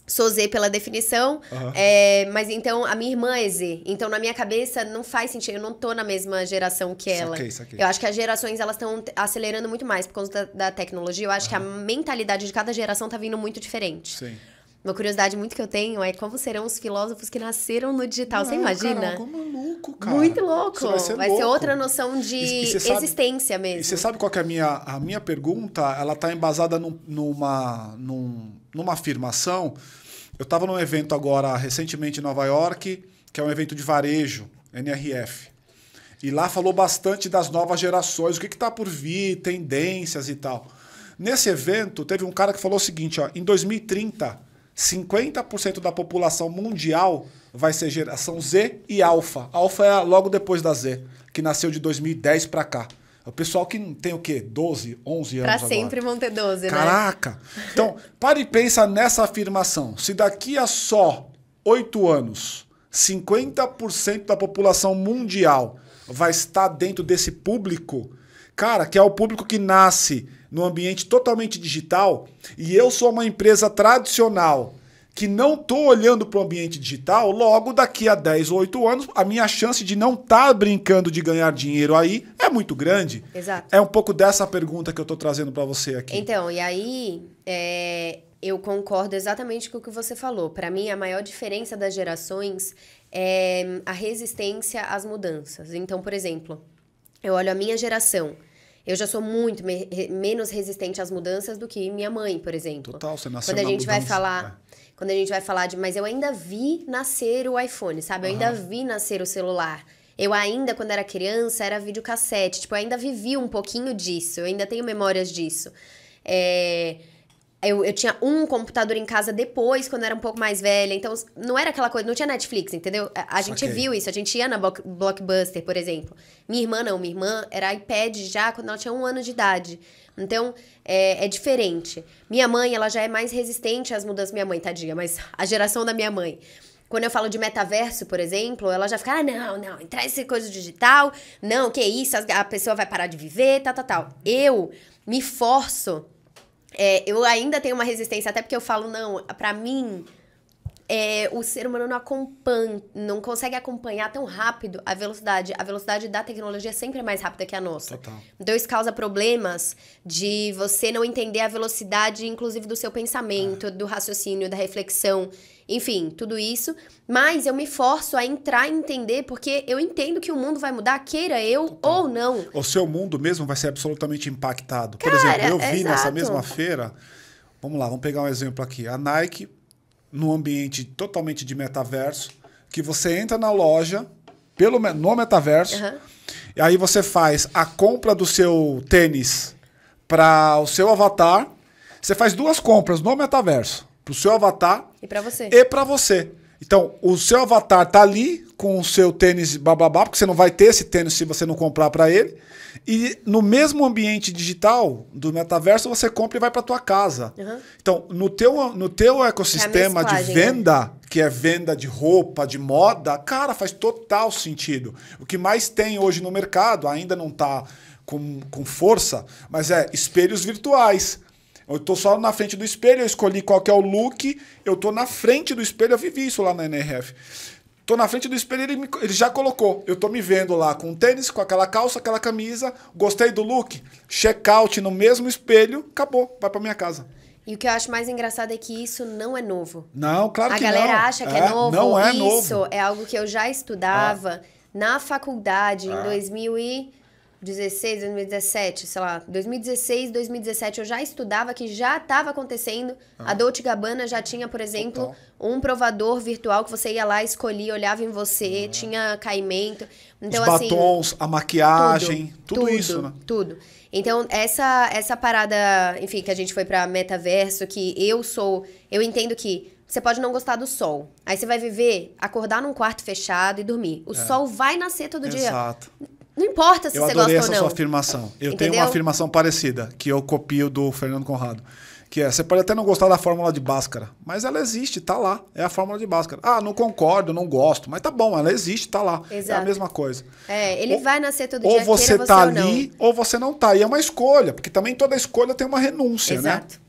sou Z pela definição, uhum. é, mas então a minha irmã é Z. Então na minha cabeça não faz sentido, eu não tô na mesma geração que ela. Saquei, saquei. Eu acho que as gerações elas estão acelerando muito mais por conta da, da tecnologia. Eu acho uhum. que a mentalidade de cada geração tá vindo muito diferente. Sim. Uma curiosidade muito que eu tenho é como serão os filósofos que nasceram no digital. Não, você imagina? Cara, louco, cara. Muito louco. vai ser, vai louco. ser outra noção de e, e existência sabe, mesmo. E você sabe qual é a minha, a minha pergunta? Ela está embasada num, numa, num, numa afirmação. Eu estava num evento agora recentemente em Nova York, que é um evento de varejo, NRF. E lá falou bastante das novas gerações, o que está por vir, tendências e tal. Nesse evento, teve um cara que falou o seguinte: ó, em 2030 50% da população mundial vai ser geração Z e alfa. Alfa é logo depois da Z, que nasceu de 2010 para cá. É o pessoal que tem o quê? 12, 11 anos Para sempre agora. vão ter 12, Caraca. né? Caraca! Então, para e pensa nessa afirmação. Se daqui a só 8 anos, 50% da população mundial vai estar dentro desse público, cara, que é o público que nasce no ambiente totalmente digital e eu sou uma empresa tradicional que não estou olhando para o ambiente digital, logo daqui a 10 ou 8 anos, a minha chance de não estar tá brincando de ganhar dinheiro aí é muito grande. Exato. É um pouco dessa pergunta que eu estou trazendo para você aqui. Então, e aí é, eu concordo exatamente com o que você falou. Para mim, a maior diferença das gerações é a resistência às mudanças. Então, por exemplo, eu olho a minha geração eu já sou muito me menos resistente às mudanças do que minha mãe, por exemplo. Total, você nasceu Quando a gente mudança, vai falar, é. quando a gente vai falar de, mas eu ainda vi nascer o iPhone, sabe? Eu uhum. ainda vi nascer o celular. Eu ainda, quando era criança, era videocassete. Tipo, eu ainda vivi um pouquinho disso. Eu ainda tenho memórias disso. É, eu, eu tinha um computador em casa depois, quando eu era um pouco mais velha. Então, não era aquela coisa, não tinha Netflix, entendeu? A, a gente okay. viu isso, a gente ia na Blockbuster, por exemplo. Minha irmã não, minha irmã era iPad já quando ela tinha um ano de idade. Então, é, é, diferente. Minha mãe, ela já é mais resistente às mudanças. Minha mãe, tadinha, mas a geração da minha mãe. Quando eu falo de metaverso, por exemplo, ela já fica, ah, não, não, entrar essa coisa digital, não, que isso, a pessoa vai parar de viver, tal, tal, tal. Eu me forço é, eu ainda tenho uma resistência, até porque eu falo, não, para mim, é, o ser humano não acompanha, não consegue acompanhar tão rápido a velocidade. A velocidade da tecnologia é sempre é mais rápida que a nossa. Total. Então isso causa problemas de você não entender a velocidade, inclusive, do seu pensamento, do raciocínio, da reflexão. Enfim, tudo isso. Mas eu me forço a entrar e entender, porque eu entendo que o mundo vai mudar, queira eu ou não. O seu mundo mesmo vai ser absolutamente impactado. Cara, Por exemplo, eu vi exato. nessa mesma feira. Vamos lá, vamos pegar um exemplo aqui. A Nike, num ambiente totalmente de metaverso, que você entra na loja pelo, no metaverso, uhum. e aí você faz a compra do seu tênis para o seu avatar. Você faz duas compras no metaverso pro seu avatar. E para você. E para você. Então, o seu avatar tá ali com o seu tênis bababá, porque você não vai ter esse tênis se você não comprar para ele. E no mesmo ambiente digital do metaverso, você compra e vai para tua casa. Uhum. Então, no teu, no teu é ecossistema é de né? venda, né? que é venda de roupa, de moda, cara, faz total sentido. O que mais tem hoje no mercado, ainda não tá com, com força, mas é espelhos virtuais eu tô só na frente do espelho, eu escolhi qual que é o look, eu tô na frente do espelho, eu vivi isso lá na NRF. Tô na frente do espelho, ele, me, ele já colocou. Eu tô me vendo lá com tênis, com aquela calça, aquela camisa, gostei do look, check-out no mesmo espelho, acabou, vai pra minha casa. E o que eu acho mais engraçado é que isso não é novo. Não, claro a que não. A galera acha que é, é novo. Não é isso novo. é algo que eu já estudava ah. na faculdade ah. em 2000 e... 2016, 2017, sei lá, 2016, 2017 eu já estudava que já estava acontecendo. Ah. A Dolce Gabbana já tinha, por exemplo, Total. um provador virtual que você ia lá, escolhia, olhava em você, ah. tinha caimento. Então, Os assim, batons, a maquiagem, tudo, tudo, tudo isso, né? Tudo. Então, essa, essa parada, enfim, que a gente foi pra metaverso, que eu sou. Eu entendo que você pode não gostar do sol. Aí você vai viver, acordar num quarto fechado e dormir. O é. sol vai nascer todo Exato. dia. Exato não importa se eu você gosta ou não. Eu adorei essa sua afirmação. Eu Entendeu? tenho uma afirmação parecida, que eu copio do Fernando Conrado. Que é, você pode até não gostar da fórmula de Bhaskara, mas ela existe, tá lá. É a fórmula de Bhaskara. Ah, não concordo, não gosto, mas tá bom, ela existe, tá lá. Exato. É a mesma coisa. É, ele ou, vai nascer todo ou dia, você queira, tá você ali, ou, ou você não tá. E é uma escolha, porque também toda escolha tem uma renúncia, exato,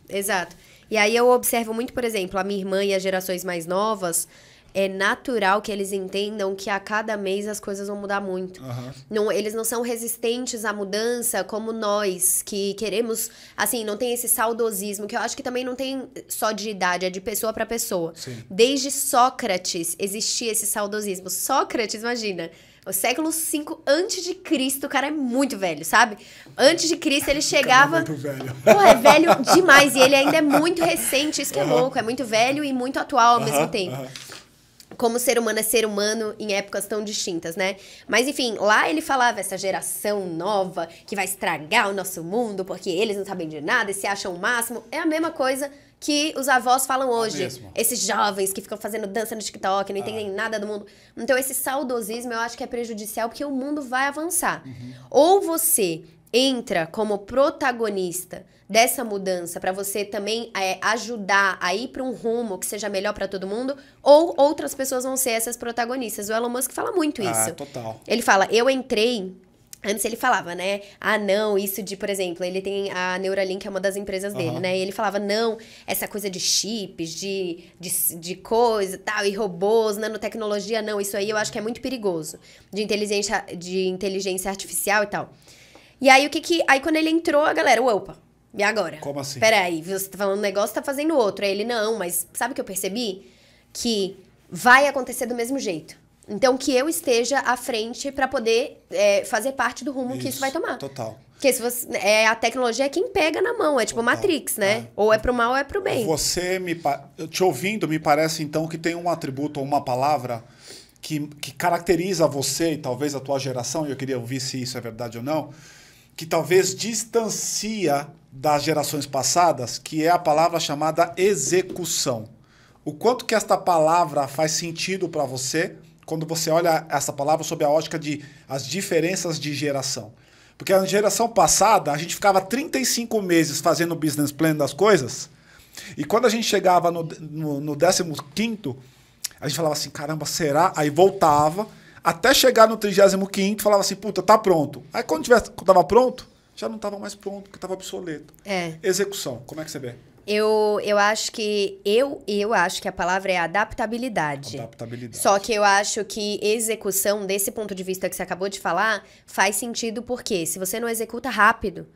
né? Exato, exato. E aí eu observo muito, por exemplo, a minha irmã e as gerações mais novas é natural que eles entendam que a cada mês as coisas vão mudar muito. Uhum. Não, eles não são resistentes à mudança como nós, que queremos, assim, não tem esse saudosismo, que eu acho que também não tem só de idade, é de pessoa para pessoa. Sim. Desde Sócrates existia esse saudosismo. Sócrates, imagina, o século V antes de Cristo, o cara é muito velho, sabe? Antes de Cristo ele é chegava. É muito velho. Pô, é velho demais. e ele ainda é muito recente, isso que é louco. É muito velho e muito atual ao uhum. mesmo tempo. Uhum como ser humano é ser humano em épocas tão distintas, né? Mas enfim, lá ele falava essa geração nova que vai estragar o nosso mundo porque eles não sabem de nada e se acham o máximo. É a mesma coisa que os avós falam é hoje. É esses jovens que ficam fazendo dança no TikTok, não ah. entendem nada do mundo. Então, esse saudosismo eu acho que é prejudicial porque o mundo vai avançar. Uhum. Ou você entra como protagonista dessa mudança, para você também é, ajudar a ir para um rumo que seja melhor para todo mundo, ou outras pessoas vão ser essas protagonistas. O Elon Musk fala muito ah, isso. Ah, total. Ele fala: "Eu entrei Antes ele falava, né? Ah, não, isso de, por exemplo, ele tem a Neuralink, é uma das empresas dele, uhum. né? E ele falava, não, essa coisa de chips, de, de, de coisa tal, e robôs, nanotecnologia, não, isso aí eu acho que é muito perigoso. De inteligência, de inteligência artificial e tal. E aí o que que. Aí quando ele entrou, a galera, opa, e agora? Como assim? Peraí, você tá falando um negócio, tá fazendo outro. Aí ele, não, mas sabe o que eu percebi? Que vai acontecer do mesmo jeito. Então, que eu esteja à frente para poder é, fazer parte do rumo isso, que isso vai tomar. Total. Porque se você, é, a tecnologia é quem pega na mão, é tipo total, Matrix, né? É. Ou é pro mal ou é pro bem. Você me. Te ouvindo, me parece então que tem um atributo ou uma palavra que, que caracteriza você e talvez a tua geração, e eu queria ouvir se isso é verdade ou não, que talvez distancia das gerações passadas, que é a palavra chamada execução. O quanto que esta palavra faz sentido para você quando você olha essa palavra sob a ótica de as diferenças de geração. Porque na geração passada, a gente ficava 35 meses fazendo o business plan das coisas, e quando a gente chegava no, no, no 15, a gente falava assim, caramba, será? Aí voltava, até chegar no 35 quinto falava assim, puta, tá pronto. Aí quando, tivesse, quando tava pronto, já não estava mais pronto, que estava obsoleto. É. Execução, como é que você vê? Eu, eu acho que eu, eu acho que a palavra é adaptabilidade. Adaptabilidade. Só que eu acho que execução, desse ponto de vista que você acabou de falar, faz sentido porque se você não executa rápido,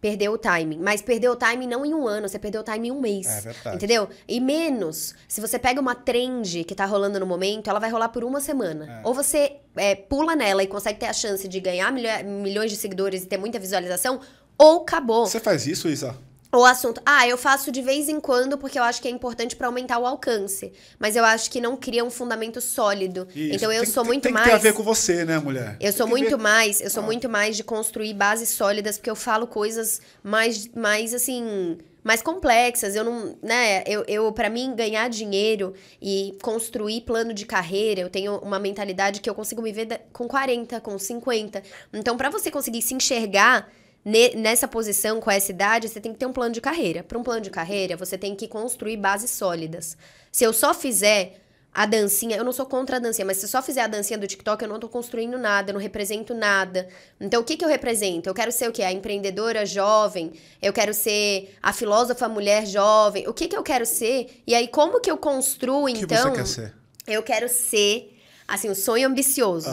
Perdeu o timing. Mas perdeu o timing não em um ano, você perdeu o timing em um mês. É verdade. Entendeu? E menos. Se você pega uma trend que tá rolando no momento, ela vai rolar por uma semana. É. Ou você é, pula nela e consegue ter a chance de ganhar milho milhões de seguidores e ter muita visualização, ou acabou. Você faz isso, Isa? o assunto, ah, eu faço de vez em quando porque eu acho que é importante para aumentar o alcance, mas eu acho que não cria um fundamento sólido. Isso. Então eu tem, sou muito tem, tem mais Tem a ver com você, né, mulher? Eu sou muito ver... mais, eu sou ah. muito mais de construir bases sólidas porque eu falo coisas mais mais assim, mais complexas. Eu não, né, eu, eu para mim ganhar dinheiro e construir plano de carreira, eu tenho uma mentalidade que eu consigo me ver com 40, com 50. Então, para você conseguir se enxergar nessa posição, com essa idade, você tem que ter um plano de carreira. Para um plano de carreira, você tem que construir bases sólidas. Se eu só fizer a dancinha, eu não sou contra a dancinha, mas se eu só fizer a dancinha do TikTok, eu não estou construindo nada, eu não represento nada. Então, o que, que eu represento? Eu quero ser o quê? A empreendedora jovem, eu quero ser a filósofa mulher jovem. O que, que eu quero ser? E aí, como que eu construo, que então... O que você então, quer ser? Eu quero ser assim, o um sonho ambicioso.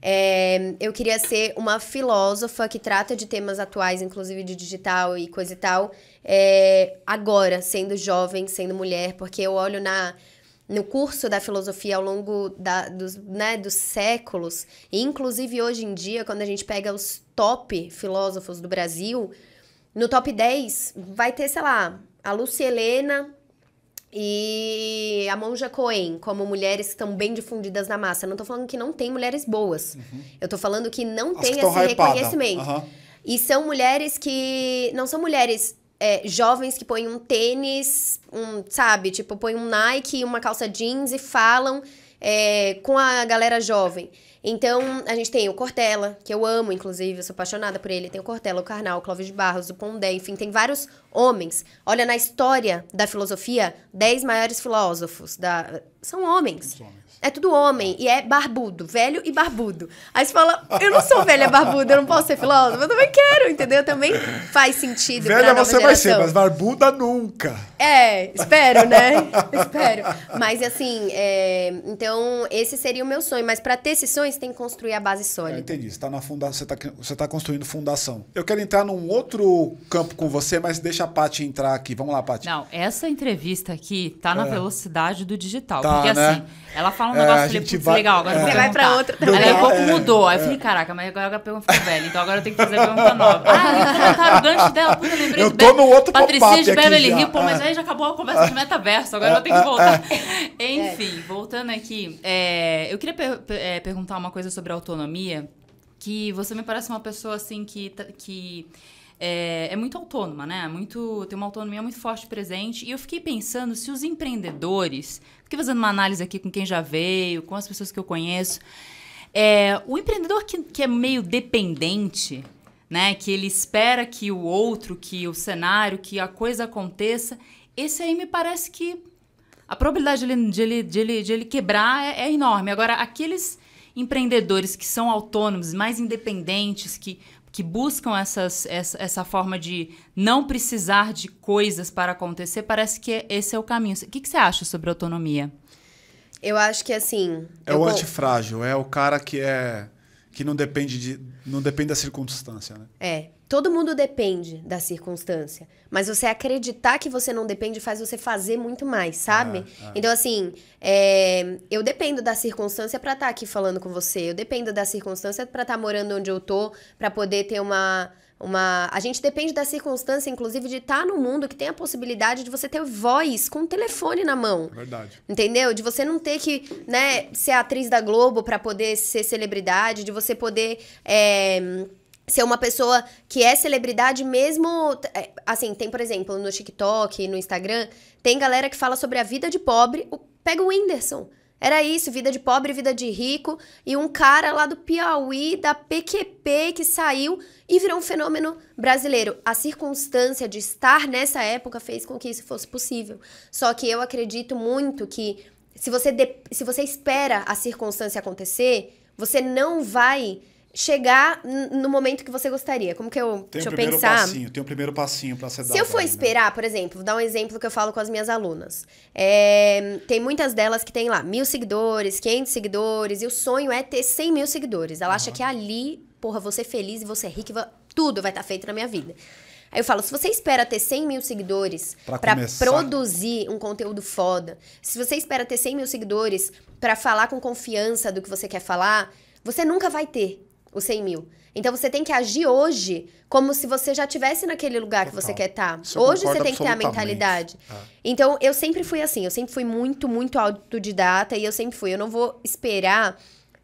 É, eu queria ser uma filósofa que trata de temas atuais, inclusive de digital e coisa e tal, é, agora, sendo jovem, sendo mulher, porque eu olho na no curso da filosofia ao longo da, dos, né, dos séculos, e inclusive hoje em dia, quando a gente pega os top filósofos do Brasil, no top 10 vai ter, sei lá, a Lucielena Helena, e a Monja Cohen como mulheres que estão bem difundidas na massa. Não estou falando que não tem mulheres boas. Uhum. Eu estou falando que não As tem que esse hypada. reconhecimento. Uhum. E são mulheres que. Não são mulheres é, jovens que põem um tênis, um, sabe? Tipo, põem um Nike, uma calça jeans e falam é, com a galera jovem. Então, a gente tem o Cortella, que eu amo, inclusive, eu sou apaixonada por ele. Tem o Cortella, o Carnal, o Clóvis de Barros, o Pondé, enfim, tem vários homens. Olha, na história da filosofia, dez maiores filósofos da... são homens. São homens é tudo homem e é barbudo, velho e barbudo. Aí você fala, eu não sou velha barbuda, eu não posso ser filósofa, eu também quero, entendeu? Também faz sentido. Velha você geração. vai ser, mas barbuda nunca. É, espero, né? espero. Mas assim, é... então esse seria o meu sonho. Mas para ter esses sonhos você tem que construir a base sólida. Eu é, entendi. Você tá na fundação, você tá, tá construindo fundação. Eu quero entrar num outro campo com você, mas deixa a Paty entrar aqui. Vamos lá, Paty. Não, essa entrevista aqui tá na é. velocidade do digital. Tá, porque né? assim, ela fala um negócio é, falei, vai, legal, agora é, você vai pra outra também. Aí um pouco mudou. Aí eu falei, é. caraca, mas agora a pergunta ficou velha, então agora eu tenho que fazer a pergunta nova. Ah, tá, gancho dela, puta, lembrei Eu tô no outro Patricia de Beverly Hills, pô, mas é. aí já acabou a conversa de é. metaverso, agora eu tenho que voltar. Enfim, voltando aqui, eu queria per perguntar uma coisa sobre autonomia, que você me parece uma pessoa, assim, que... Tá, que é, é muito autônoma, né? Muito, tem uma autonomia muito forte presente. E eu fiquei pensando se os empreendedores. Fiquei fazendo uma análise aqui com quem já veio, com as pessoas que eu conheço. É, o empreendedor que, que é meio dependente, né? Que ele espera que o outro, que o cenário, que a coisa aconteça. Esse aí me parece que a probabilidade de ele, de ele, de ele, de ele quebrar é, é enorme. Agora, aqueles empreendedores que são autônomos, mais independentes, que que buscam essas, essa, essa forma de não precisar de coisas para acontecer, parece que esse é o caminho. O que, que você acha sobre autonomia? Eu acho que assim. É o antifrágil, é o cara que é que não depende de não depende da circunstância, né? É. Todo mundo depende da circunstância. Mas você acreditar que você não depende faz você fazer muito mais, sabe? Ah, ah. Então, assim, é, eu dependo da circunstância para estar tá aqui falando com você. Eu dependo da circunstância para estar tá morando onde eu tô, para poder ter uma uma a gente depende da circunstância inclusive de estar tá no mundo que tem a possibilidade de você ter voz com o telefone na mão verdade entendeu de você não ter que né ser atriz da Globo para poder ser celebridade de você poder é ser uma pessoa que é celebridade mesmo. É, assim, tem, por exemplo, no TikTok, no Instagram, tem galera que fala sobre a vida de pobre. O, pega o Whindersson. Era isso, vida de pobre, vida de rico. E um cara lá do Piauí, da PQP, que saiu e virou um fenômeno brasileiro. A circunstância de estar nessa época fez com que isso fosse possível. Só que eu acredito muito que se você, de, se você espera a circunstância acontecer, você não vai chegar no momento que você gostaria? Como que eu. Tem deixa um eu pensar. Passinho, tem um primeiro passinho para você dar. Se eu for aí, esperar, né? por exemplo, vou dar um exemplo que eu falo com as minhas alunas. É, tem muitas delas que tem lá mil seguidores, 500 seguidores, e o sonho é ter 100 mil seguidores. Ela uhum. acha que ali, porra, você feliz e você rico tudo vai estar tá feito na minha vida. Aí eu falo, se você espera ter 100 mil seguidores para produzir um conteúdo foda, se você espera ter 100 mil seguidores para falar com confiança do que você quer falar, você nunca vai ter os 100 mil. Então você tem que agir hoje como se você já tivesse naquele lugar Total. que você quer tá. estar. Hoje você tem que ter a mentalidade. É. Então eu sempre fui assim, eu sempre fui muito, muito autodidata e eu sempre fui. Eu não vou esperar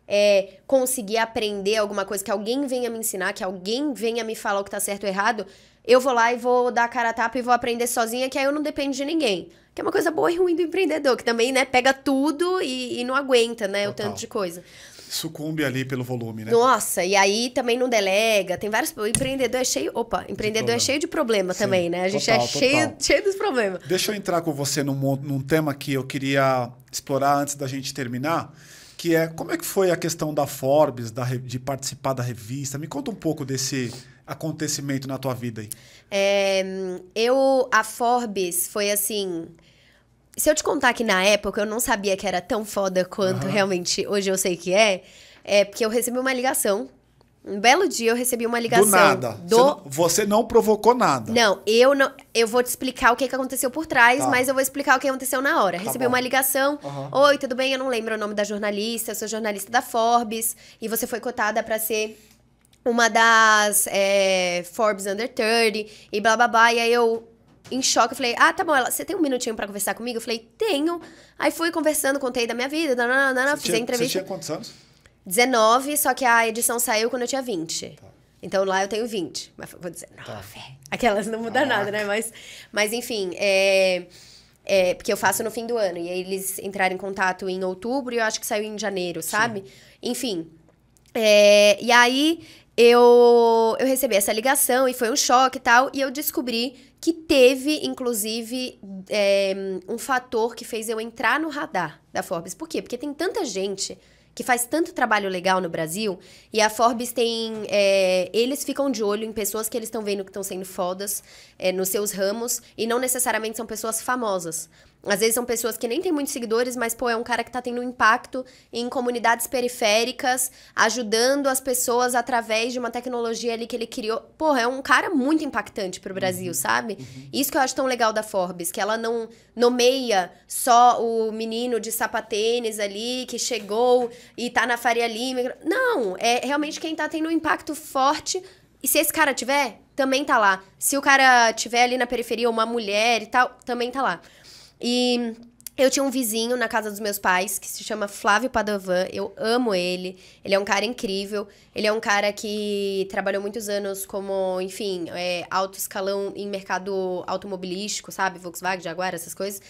é, conseguir aprender alguma coisa, que alguém venha me ensinar, que alguém venha me falar o que tá certo ou errado. Eu vou lá e vou dar a cara a tapa e vou aprender sozinha, que aí eu não dependo de ninguém. Que é uma coisa boa e ruim do empreendedor, que também, né, pega tudo e, e não aguenta, né, Total. o tanto de coisa sucumbe ali pelo volume, né? Nossa, e aí também não delega, tem vários. O empreendedor é cheio. Opa, empreendedor é cheio de problema Sim, também, né? A gente é total, é cheio, cheio dos problemas. Deixa eu entrar com você num, num tema que eu queria explorar antes da gente terminar que é como é que foi a questão da Forbes, da, de participar da revista? Me conta um pouco desse acontecimento na tua vida aí. É, eu, a Forbes foi assim, se eu te contar que na época eu não sabia que era tão foda quanto uhum. realmente hoje eu sei que é, é porque eu recebi uma ligação. Um belo dia eu recebi uma ligação. Do nada. Do... Você, não, você não provocou nada. Não, eu não. Eu vou te explicar o que, que aconteceu por trás, tá. mas eu vou explicar o que aconteceu na hora. Tá recebi bom. uma ligação. Uhum. Oi, tudo bem? Eu não lembro o nome da jornalista, eu sou jornalista da Forbes, e você foi cotada para ser uma das é, Forbes Under 30 e blá blá blá. E aí eu em choque. Eu falei, ah, tá bom, ela, você tem um minutinho para conversar comigo? Eu falei, tenho. Aí fui conversando, contei da minha vida, nananana, fiz a entrevista. Você tinha quantos anos? 19, só que a edição saiu quando eu tinha 20. Tá. Então lá eu tenho 20, mas vou dizer, tá. Aquelas não mudam ah. nada, né? Mas, mas enfim, é, é, porque eu faço no fim do ano. E aí eles entraram em contato em outubro e eu acho que saiu em janeiro, sabe? Sim. Enfim. É, e aí eu, eu recebi essa ligação e foi um choque e tal. E eu descobri que teve, inclusive, é, um fator que fez eu entrar no radar da Forbes. Por quê? Porque tem tanta gente que faz tanto trabalho legal no Brasil, e a Forbes tem. É, eles ficam de olho em pessoas que eles estão vendo que estão sendo fodas é, nos seus ramos, e não necessariamente são pessoas famosas. Às vezes são pessoas que nem têm muitos seguidores, mas, pô, é um cara que tá tendo um impacto em comunidades periféricas, ajudando as pessoas através de uma tecnologia ali que ele criou. Porra, é um cara muito impactante pro Brasil, uhum. sabe? Uhum. Isso que eu acho tão legal da Forbes, que ela não nomeia só o menino de sapatênis ali que chegou e tá na Faria Lima. Não, é realmente quem tá tendo um impacto forte. E se esse cara tiver, também tá lá. Se o cara tiver ali na periferia uma mulher e tal, também tá lá. E eu tinha um vizinho na casa dos meus pais que se chama Flávio Padovan. Eu amo ele. Ele é um cara incrível. Ele é um cara que trabalhou muitos anos como, enfim, é, alto escalão em mercado automobilístico, sabe? Volkswagen, Jaguar, essas coisas.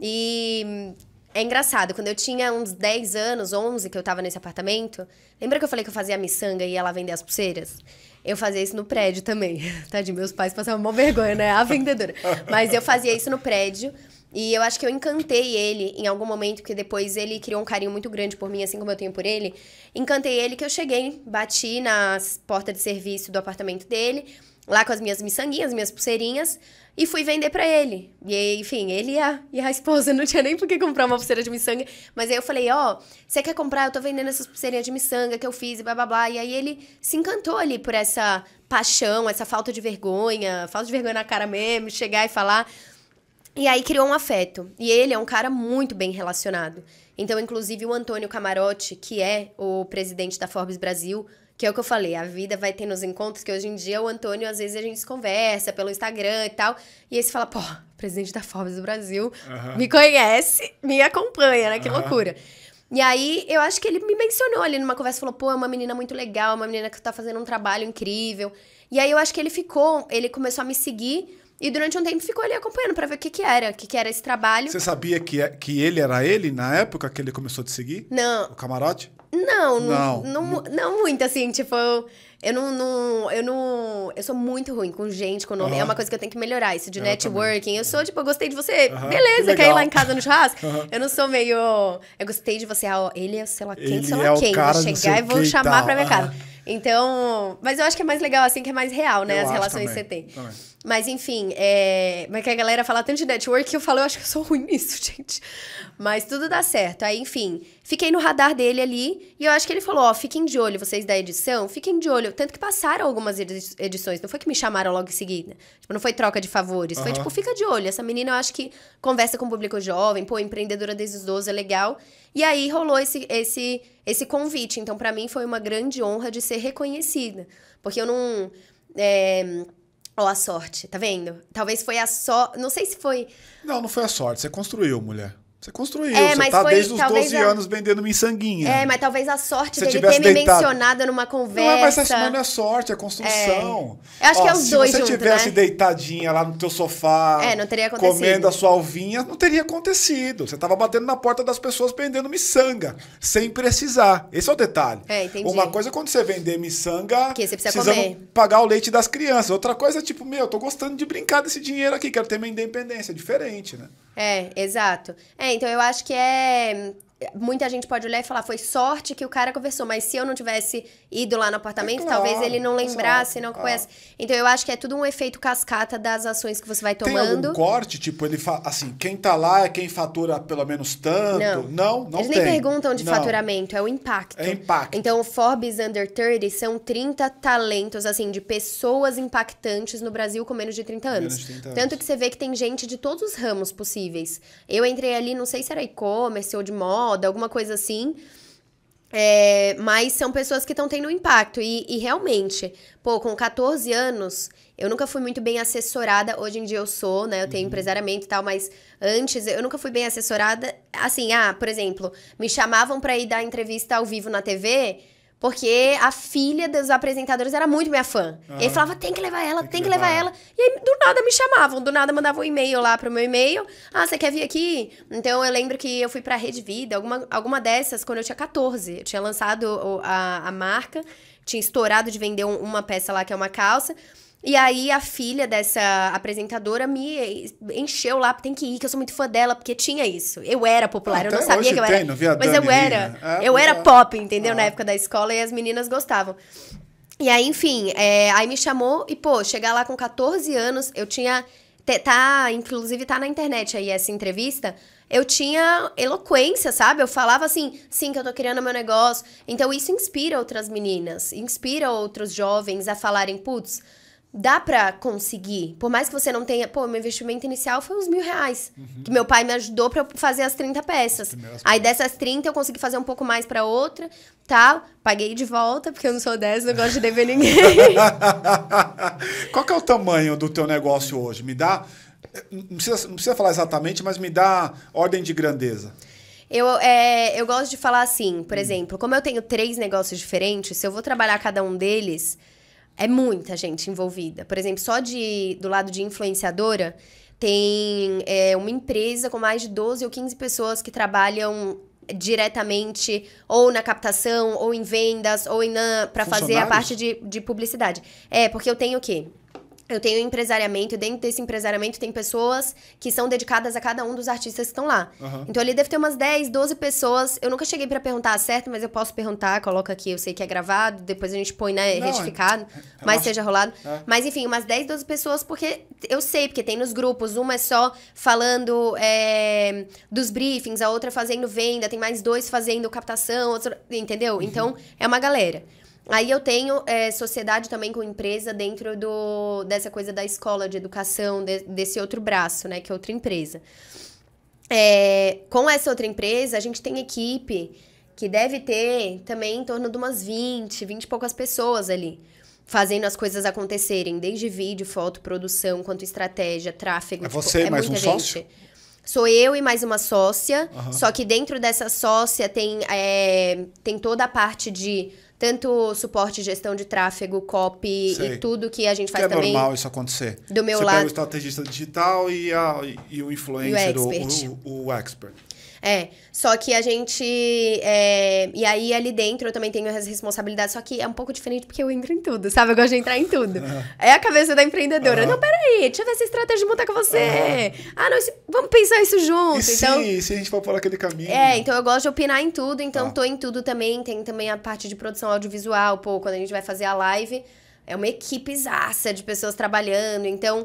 E é engraçado, quando eu tinha uns 10 anos, 11, que eu tava nesse apartamento, lembra que eu falei que eu fazia a miçanga e ia lá vender as pulseiras? Eu fazia isso no prédio também. Tá de meus pais passavam uma vergonha, né? A vendedora. Mas eu fazia isso no prédio. E eu acho que eu encantei ele em algum momento, porque depois ele criou um carinho muito grande por mim, assim como eu tenho por ele. Encantei ele que eu cheguei, bati na porta de serviço do apartamento dele, lá com as minhas miçanguinhas, minhas pulseirinhas, e fui vender para ele. E, enfim, ele e a, e a esposa, não tinha nem por que comprar uma pulseira de miçanga. Mas aí eu falei, ó, oh, você quer comprar? Eu tô vendendo essas pulseirinhas de miçanga que eu fiz e blá, blá, blá. E aí ele se encantou ali por essa paixão, essa falta de vergonha, falta de vergonha na cara mesmo, chegar e falar... E aí criou um afeto. E ele é um cara muito bem relacionado. Então, inclusive, o Antônio Camarote, que é o presidente da Forbes Brasil, que é o que eu falei, a vida vai ter nos encontros, que hoje em dia o Antônio, às vezes, a gente conversa pelo Instagram e tal. E aí você fala, pô, presidente da Forbes do Brasil uhum. me conhece, me acompanha, né? Que uhum. loucura. E aí, eu acho que ele me mencionou ali numa conversa, falou, pô, é uma menina muito legal, é uma menina que tá fazendo um trabalho incrível. E aí, eu acho que ele ficou, ele começou a me seguir e durante um tempo ficou ali acompanhando para ver o que que era, o que que era esse trabalho. Você sabia que, é, que ele era ele na época que ele começou a te seguir? Não. O camarote? Não, não, não, não, não muito assim, tipo, eu, não, não, eu não, eu sou muito ruim com gente, com nome, uhum. é uma coisa que eu tenho que melhorar, isso de eu networking, também. eu sou, tipo, eu gostei de você, uhum. beleza, quer ir lá em casa no churrasco, uhum. eu não sou meio, eu gostei de você, ah, ele é sei lá quem, ele sei lá é quem, vou chegar e vou chamar tal. pra minha casa. Então, mas eu acho que é mais legal assim, que é mais real, né, eu as relações também, que você tem. Também. Mas enfim, é... mas que a galera fala tanto de network que eu falo, eu acho que eu sou ruim nisso, gente. Mas tudo dá certo. Aí, enfim, fiquei no radar dele ali e eu acho que ele falou: ó, oh, fiquem de olho, vocês da edição, fiquem de olho. Tanto que passaram algumas edições, não foi que me chamaram logo em seguida. Tipo, não foi troca de favores. Uhum. Foi tipo, fica de olho. Essa menina eu acho que conversa com o público jovem, pô, empreendedora desde os 12 é legal. E aí rolou esse, esse, esse convite. Então, para mim, foi uma grande honra de ser reconhecida. Porque eu não. É ou a sorte, tá vendo? Talvez foi a só. So... Não sei se foi. Não, não foi a sorte. Você construiu, mulher. Você construiu, é, você tá foi, desde os 12 a... anos vendendo miçanguinha. É, mas talvez a sorte você dele ter me deitado. mencionado numa conversa. Não, mas essa semana é sorte, é construção. É. Eu acho Ó, que é os dois Se você tivesse né? deitadinha lá no teu sofá, é, não teria acontecido. comendo a sua alvinha, não teria acontecido. Você tava batendo na porta das pessoas vendendo miçanga, sem precisar. Esse é o detalhe. É, entendi. Uma coisa é quando você vender miçanga, que você precisa comer. pagar o leite das crianças. Outra coisa é tipo, meu, tô gostando de brincar desse dinheiro aqui, quero ter minha independência. É diferente, né? É, exato. É, então eu acho que é muita gente pode olhar e falar, foi sorte que o cara conversou, mas se eu não tivesse ido lá no apartamento, é claro, talvez ele não lembrasse, não é. conhece. Então eu acho que é tudo um efeito cascata das ações que você vai tomando. Tem algum corte, tipo, ele fala assim, quem tá lá é quem fatura pelo menos tanto. Não, não, não Eles tem. nem perguntam de não. faturamento, é o impacto. É impacto. Então o Forbes Under 30 são 30 talentos, assim, de pessoas impactantes no Brasil com menos de 30 anos. Menos de 30 anos. Tanto que você vê que tem gente de todos os ramos possíveis. Eu entrei ali, não sei se era e-commerce ou de moda, moda, alguma coisa assim. É, mas são pessoas que estão tendo impacto. E, e, realmente, pô, com 14 anos, eu nunca fui muito bem assessorada. Hoje em dia eu sou, né? Eu tenho uhum. empresariamento e tal, mas antes eu nunca fui bem assessorada. Assim, ah, por exemplo, me chamavam para ir dar entrevista ao vivo na TV porque a filha dos apresentadores era muito minha fã. Uhum. Ele falava, tem que levar ela, tem, tem que, levar, levar ela. E aí, do nada, me chamavam. Do nada, mandavam um e-mail lá pro meu e-mail. Ah, você quer vir aqui? Então, eu lembro que eu fui pra Rede Vida, alguma, alguma dessas, quando eu tinha 14. Eu tinha lançado a, a marca, tinha estourado de vender um, uma peça lá, que é uma calça. E aí a filha dessa apresentadora me encheu lá, tem que ir, que eu sou muito fã dela, porque tinha isso. Eu era popular, ah, eu não então sabia que eu era. Tem, não via mas eu era. Ah, eu era pop, entendeu? Ah. Na época da escola e as meninas gostavam. E aí, enfim, é, aí me chamou e, pô, chegar lá com 14 anos, eu tinha. Tá, inclusive tá na internet aí essa entrevista eu tinha eloquência, sabe? Eu falava assim, sim, que eu tô criando meu negócio. Então isso inspira outras meninas, inspira outros jovens a falarem, putz, dá para conseguir. Por mais que você não tenha. Pô, meu investimento inicial foi uns mil reais. Uhum. Que meu pai me ajudou para eu fazer as 30 peças. As Aí dessas 30 eu consegui fazer um pouco mais para outra, tal. Paguei de volta, porque eu não sou 10, não gosto de dever ninguém. Qual que é o tamanho do teu negócio hoje? Me dá. Não precisa, não precisa falar exatamente, mas me dá ordem de grandeza. Eu, é, eu gosto de falar assim, por hum. exemplo, como eu tenho três negócios diferentes, se eu vou trabalhar cada um deles, é muita gente envolvida. Por exemplo, só de, do lado de influenciadora, tem é, uma empresa com mais de 12 ou 15 pessoas que trabalham diretamente ou na captação, ou em vendas, ou para fazer a parte de, de publicidade. É, porque eu tenho o quê? eu tenho empresariamento e dentro desse empresariamento tem pessoas que são dedicadas a cada um dos artistas que estão lá. Uhum. Então ali deve ter umas 10, 12 pessoas. Eu nunca cheguei para perguntar certo, mas eu posso perguntar, coloca aqui, eu sei que é gravado, depois a gente põe, né, Não, é retificado, é, mas acho... seja rolado. É. Mas enfim, umas 10, 12 pessoas, porque eu sei, porque tem nos grupos, uma é só falando é, dos briefings, a outra fazendo venda, tem mais dois fazendo captação, outro, entendeu? Uhum. Então é uma galera. Aí eu tenho é, sociedade também com empresa dentro do, dessa coisa da escola de educação, de, desse outro braço, né? Que é outra empresa. É, com essa outra empresa, a gente tem equipe que deve ter também em torno de umas 20, 20 e poucas pessoas ali, fazendo as coisas acontecerem, desde vídeo, foto, produção, quanto estratégia, tráfego. É tipo, você é mais um gente. sócio? Sou eu e mais uma sócia, uhum. só que dentro dessa sócia tem, é, tem toda a parte de tanto suporte, gestão de tráfego, copy Sei. e tudo que a gente faz que é também. É normal isso acontecer. Do meu Você lado. Pega o estrategista digital e, a, e o influencer, e o expert. O, o, o expert. É. Só que a gente. É, e aí ali dentro eu também tenho as responsabilidades, só que é um pouco diferente porque eu entro em tudo, sabe? Eu gosto de entrar em tudo. É a cabeça da empreendedora. Uhum. Não, peraí, deixa eu ver essa estratégia montar com você. Uhum. Ah, não, vamos pensar isso junto. E então, sim, se a gente for por aquele caminho. É, então eu gosto de opinar em tudo, então estou tá. tô em tudo também. Tem também a parte de produção audiovisual, pô, quando a gente vai fazer a live. É uma equipe zaça de pessoas trabalhando, então.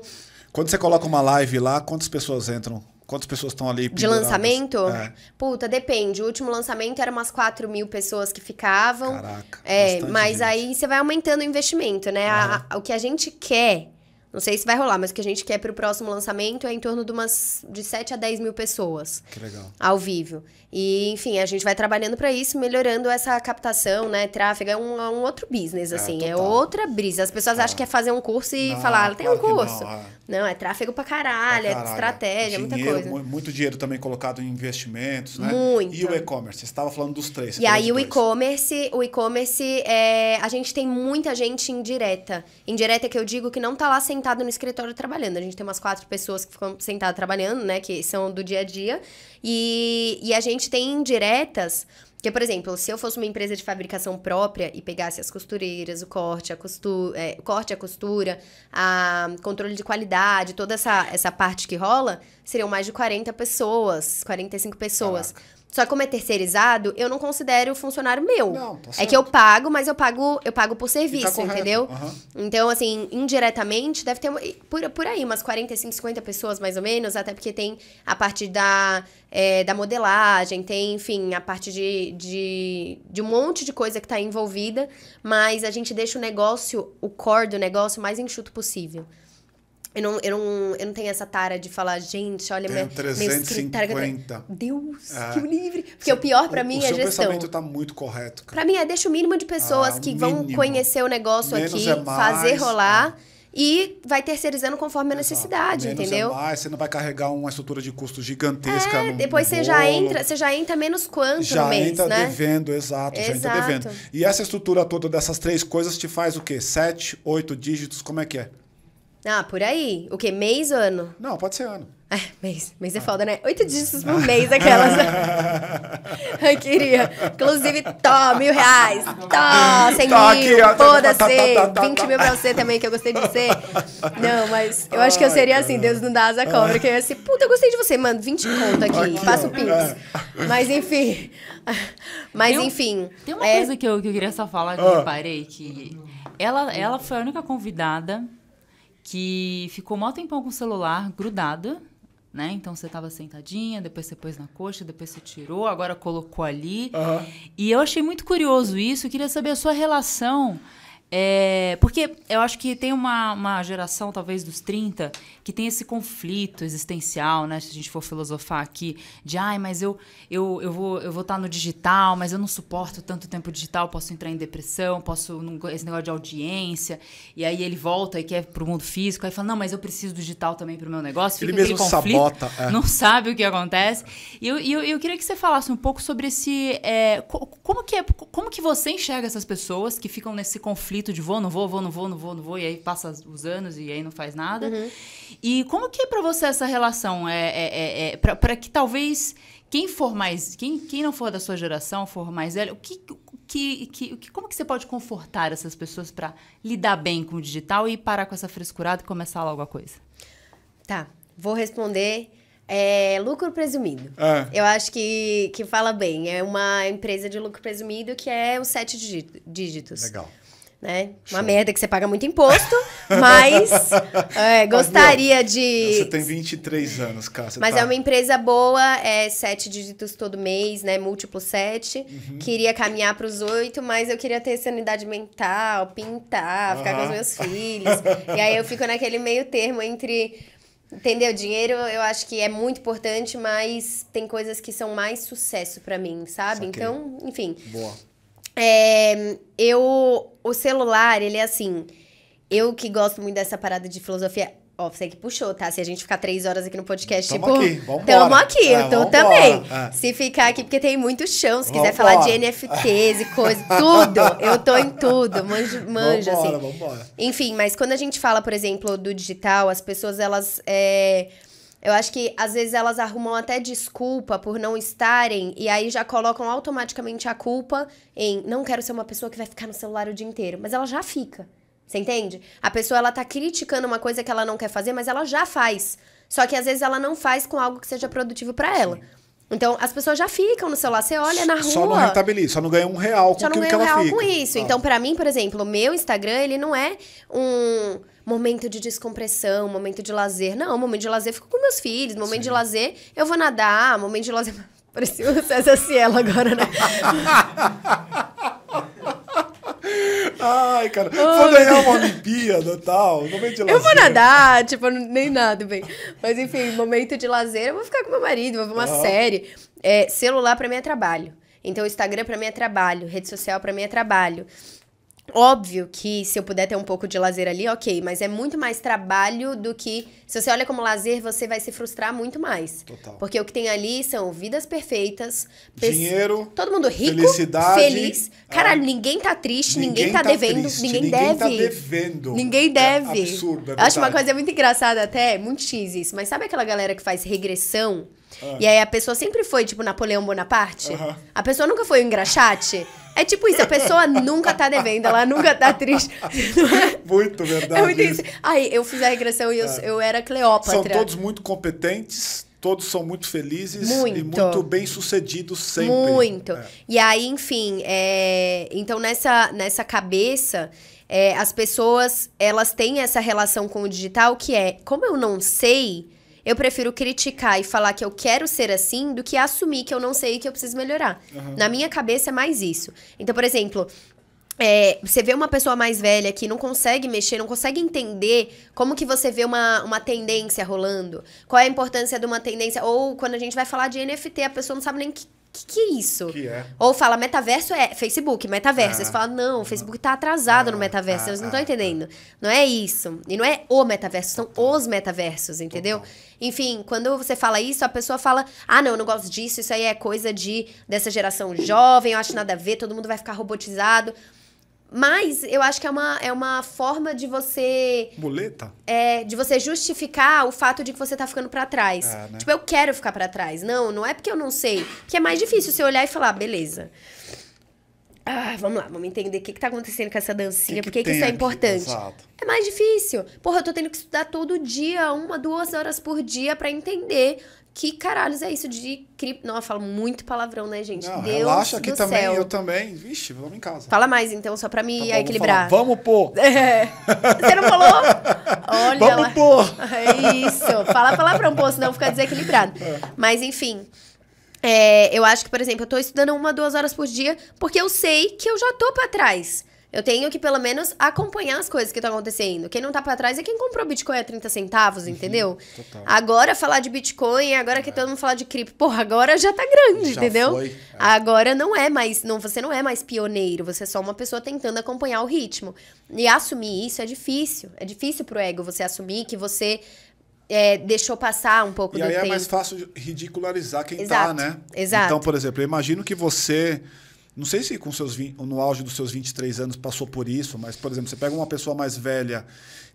Quando você coloca uma live lá, quantas pessoas entram? Quantas pessoas estão ali? Penduradas? De lançamento? É. Puta, depende. O último lançamento era umas 4 mil pessoas que ficavam. Caraca. É, mas gente. aí você vai aumentando o investimento, né? A, a, o que a gente quer não sei se vai rolar, mas o que a gente quer para o próximo lançamento é em torno de umas de 7 a 10 mil pessoas. Que legal. Ao vivo. E, enfim, a gente vai trabalhando para isso, melhorando essa captação, né? Tráfego é um, é um outro business, é, assim. É, é outra brisa. As pessoas tá. acham que é fazer um curso e não, falar, ah, tem claro um curso. Não é. não, é. tráfego para caralho, é caralho. é estratégia, dinheiro, muita coisa. Muito dinheiro também colocado em investimentos, né? Muito. E o e-commerce. Você estava falando dos três. E aí o e-commerce, o e-commerce, é, a gente tem muita gente indireta. Indireta é que eu digo que não tá lá sem sentado no escritório trabalhando. A gente tem umas quatro pessoas que ficam sentadas trabalhando, né? Que são do dia a dia. E, e a gente tem indiretas. Porque, por exemplo, se eu fosse uma empresa de fabricação própria e pegasse as costureiras, o corte, a costura, é, corte, a costura, a controle de qualidade, toda essa, essa parte que rola, seriam mais de 40 pessoas, 45 pessoas. Caraca. Só que como é terceirizado, eu não considero o funcionário meu. Não, tá certo. É que eu pago, mas eu pago, eu pago por serviço, tá entendeu? Uhum. Então, assim, indiretamente, deve ter por, por aí umas 45, 50 pessoas, mais ou menos, até porque tem a parte da, é, da modelagem, tem, enfim, a parte de, de, de um monte de coisa que está envolvida, mas a gente deixa o negócio, o core do negócio, mais enxuto possível. Eu não, eu, não, eu não tenho essa tara de falar, gente, olha, minha, 350. meu escritório... Deus, é. que o livre! Porque Cê, o pior para mim o é gestão. O pensamento tá muito correto. Para mim é deixa o mínimo de pessoas ah, que mínimo. vão conhecer o negócio Menos aqui, é mais, fazer rolar... É e vai terceirizando conforme a necessidade, menos é entendeu? É mais, você não vai carregar uma estrutura de custo gigantesca. É, depois no você bolo. já entra, você já entra menos quanto já no mês, entra né? devendo, exato, exato, já entra devendo. E essa estrutura toda dessas três coisas te faz o quê? Sete, oito dígitos, como é que é? Ah, por aí. O quê? Mês ou ano? Não, pode ser ano. É, mês. Mês é ah. foda, né? Oito dígitos por mês, aquelas. Ai, queria. Inclusive, tó, mil reais. Tó, cem tó, mil. Foda-se. Tá, tá, tá, vinte mil pra você também, que eu gostei de você. Não, mas eu acho que eu seria assim, Deus não dá asa cobra. Que eu ia assim, puta, eu gostei de você, mano. Vinte conto aqui. aqui Faça o pix. É. Mas, enfim. Mas, tem, enfim. Tem uma é... coisa que eu, que eu queria só falar que eu reparei, ah. que ela, ela foi a única convidada que ficou mó tempão com o celular grudada, né? Então você estava sentadinha, depois você pôs na coxa, depois você tirou, agora colocou ali. Uhum. E eu achei muito curioso isso, eu queria saber a sua relação é, porque eu acho que tem uma, uma geração, talvez dos 30, que tem esse conflito existencial, né? Se a gente for filosofar aqui, de ai, mas eu, eu, eu vou eu vou estar no digital, mas eu não suporto tanto tempo digital, posso entrar em depressão, posso. esse negócio de audiência. E aí ele volta e quer pro mundo físico, aí fala, não, mas eu preciso do digital também pro meu negócio. Fica ele mesmo conflito, sabota. É. Não sabe o que acontece. E eu, eu, eu, queria que você falasse um pouco sobre esse. É, como, que é, como que você enxerga essas pessoas que ficam nesse conflito? conflito de vou, não vou, vou, não vou, não vou, não vou, e aí passa os anos e aí não faz nada. Uhum. E como que é para você essa relação? É, é, é, é para que talvez quem for mais, quem, quem não for da sua geração, for mais velho, o que, que, que, como que você pode confortar essas pessoas para lidar bem com o digital e parar com essa frescurada e começar logo a coisa? Tá, vou responder é, lucro presumido. Ah. Eu acho que, que fala bem. É uma empresa de lucro presumido que é os sete dígitos. Legal né? Uma merda que você paga muito imposto, mas é, gostaria mas, meu, de. Você tem 23 anos, cara. Mas tá... é uma empresa boa, é sete dígitos todo mês, né? Múltiplo sete. Uhum. Queria caminhar para os oito, mas eu queria ter sanidade mental, pintar, ficar uhum. com os meus filhos. e aí eu fico naquele meio termo entre. Entendeu? Dinheiro eu acho que é muito importante, mas tem coisas que são mais sucesso para mim, sabe? Saquei. Então, enfim. Boa. É, eu. O celular, ele é assim. Eu que gosto muito dessa parada de filosofia. Ó, você que puxou, tá? Se a gente ficar três horas aqui no podcast, tamo tipo. Aqui, vambora. Tamo aqui, é, tô então vambora. também. É. Se ficar aqui, porque tem muito chão. Se quiser vambora. falar de NFTs e coisa, tudo. Eu tô em tudo. Manjo, manjo assim. vambora, assim. Vambora. Enfim, mas quando a gente fala, por exemplo, do digital, as pessoas, elas. É, eu acho que às vezes elas arrumam até desculpa por não estarem e aí já colocam automaticamente a culpa em não quero ser uma pessoa que vai ficar no celular o dia inteiro, mas ela já fica. Você entende? A pessoa ela tá criticando uma coisa que ela não quer fazer, mas ela já faz. Só que às vezes ela não faz com algo que seja produtivo para ela. Sim. Então, as pessoas já ficam no celular. Você olha na rua. Só não rentabiliza, só não ganha um real com só não ganha um que ela real com isso. Ah. Então, para mim, por exemplo, o meu Instagram, ele não é um momento de descompressão, momento de lazer. Não, momento de lazer eu fico com meus filhos. Momento Sim. de lazer, eu vou nadar. Momento de lazer. Parecia o César Cielo agora, né? Ai, cara, vou ganhar uma Olimpíada e tal. Momento de lazer. Eu vou nadar, tipo, nem nada, bem. Mas enfim, momento de lazer, eu vou ficar com meu marido, vou ver uma uhum. série. É, celular pra mim é trabalho. Então, Instagram pra mim é trabalho, rede social pra mim é trabalho. Óbvio que se eu puder ter um pouco de lazer ali, ok, mas é muito mais trabalho do que. Se você olha como lazer, você vai se frustrar muito mais. Total. Porque o que tem ali são vidas perfeitas, dinheiro, todo mundo rico, felicidade, feliz. Cara, ah, ninguém tá triste, ninguém, ninguém tá, tá, devendo, triste, ninguém, ninguém tá deve. Ninguém tá devendo. Ninguém é deve. É absurdo, é Eu acho uma coisa muito engraçada até, é muito X isso, mas sabe aquela galera que faz regressão? Ah. E aí a pessoa sempre foi, tipo, Napoleão Bonaparte? A pessoa nunca foi um engraxate? É tipo isso, a pessoa nunca tá devendo, ela nunca tá triste. muito verdade. É muito isso. Aí eu fiz a regressão e eu, é. eu era Cleópatra. São todos muito competentes, todos são muito felizes muito. e muito bem sucedidos sempre. Muito. É. E aí, enfim, é... então nessa, nessa cabeça, é, as pessoas elas têm essa relação com o digital que é como eu não sei eu prefiro criticar e falar que eu quero ser assim do que assumir que eu não sei e que eu preciso melhorar. Uhum. Na minha cabeça é mais isso. Então, por exemplo, é, você vê uma pessoa mais velha que não consegue mexer, não consegue entender como que você vê uma, uma tendência rolando, qual é a importância de uma tendência, ou quando a gente vai falar de NFT, a pessoa não sabe nem que, que, que é isso? Que é? Ou fala, metaverso é Facebook, metaverso. Ah. Você fala, não, o Facebook tá atrasado ah, no metaverso, ah, não estão ah, entendendo. Ah. Não é isso. E não é o metaverso, são os metaversos, entendeu? Enfim, quando você fala isso, a pessoa fala, ah, não, eu não gosto disso, isso aí é coisa de dessa geração jovem, eu acho nada a ver, todo mundo vai ficar robotizado. Mas eu acho que é uma, é uma forma de você. Muleta? É, de você justificar o fato de que você tá ficando para trás. Ah, né? Tipo, eu quero ficar para trás. Não, não é porque eu não sei. Que é mais difícil você olhar e falar, beleza. Ah, vamos lá, vamos entender o que, que tá acontecendo com essa dancinha, por que, que isso é importante. Exato. É mais difícil. Porra, eu tô tendo que estudar todo dia, uma, duas horas por dia, para entender que caralhos é isso de cripto? Não, eu falo muito palavrão, né, gente? Não, Deus relaxa aqui também, céu. eu também. Vixe, vamos em casa. Fala mais, então, só pra me tá equilibrar. Vamos, pô! É. Você não falou? Olha vamos, lá. pô! É isso. Fala palavrão, pô, senão fica desequilibrado. É. Mas, enfim... É, eu acho que, por exemplo, eu tô estudando uma, duas horas por dia, porque eu sei que eu já tô pra trás. Eu tenho que, pelo menos, acompanhar as coisas que estão acontecendo. Quem não tá para trás é quem comprou Bitcoin a 30 centavos, uhum, entendeu? Total. Agora falar de Bitcoin, agora é. que todo mundo fala de cripto, porra, agora já tá grande, já entendeu? Foi, é. Agora não é mais, não, você não é mais pioneiro, você é só uma pessoa tentando acompanhar o ritmo. E assumir isso é difícil. É difícil pro ego você assumir que você é, deixou passar um pouco e do tempo. E aí é mais fácil ridicularizar quem tá, Exato. tá, né? Exato. Então, por exemplo, eu imagino que você não sei se com seus 20, no auge dos seus 23 anos passou por isso, mas, por exemplo, você pega uma pessoa mais velha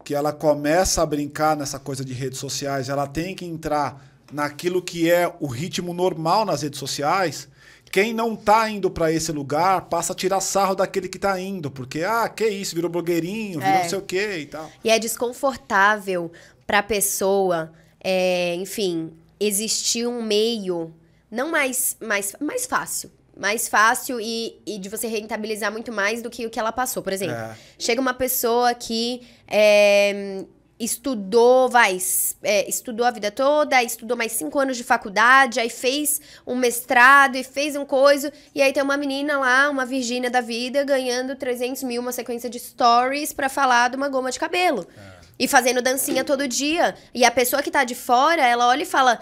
que ela começa a brincar nessa coisa de redes sociais, ela tem que entrar naquilo que é o ritmo normal nas redes sociais. Quem não tá indo para esse lugar passa a tirar sarro daquele que tá indo, porque, ah, que isso, virou blogueirinho, virou é. não sei o quê e tal. E é desconfortável pra pessoa, é, enfim, existir um meio não mais, mais, mais fácil mais fácil e, e de você rentabilizar muito mais do que o que ela passou. Por exemplo, é. chega uma pessoa que é, estudou, vai, é, estudou a vida toda, estudou mais cinco anos de faculdade, aí fez um mestrado e fez um coisa, e aí tem uma menina lá, uma Virgínia da vida, ganhando 300 mil, uma sequência de stories para falar de uma goma de cabelo. É. E fazendo dancinha todo dia. E a pessoa que tá de fora, ela olha e fala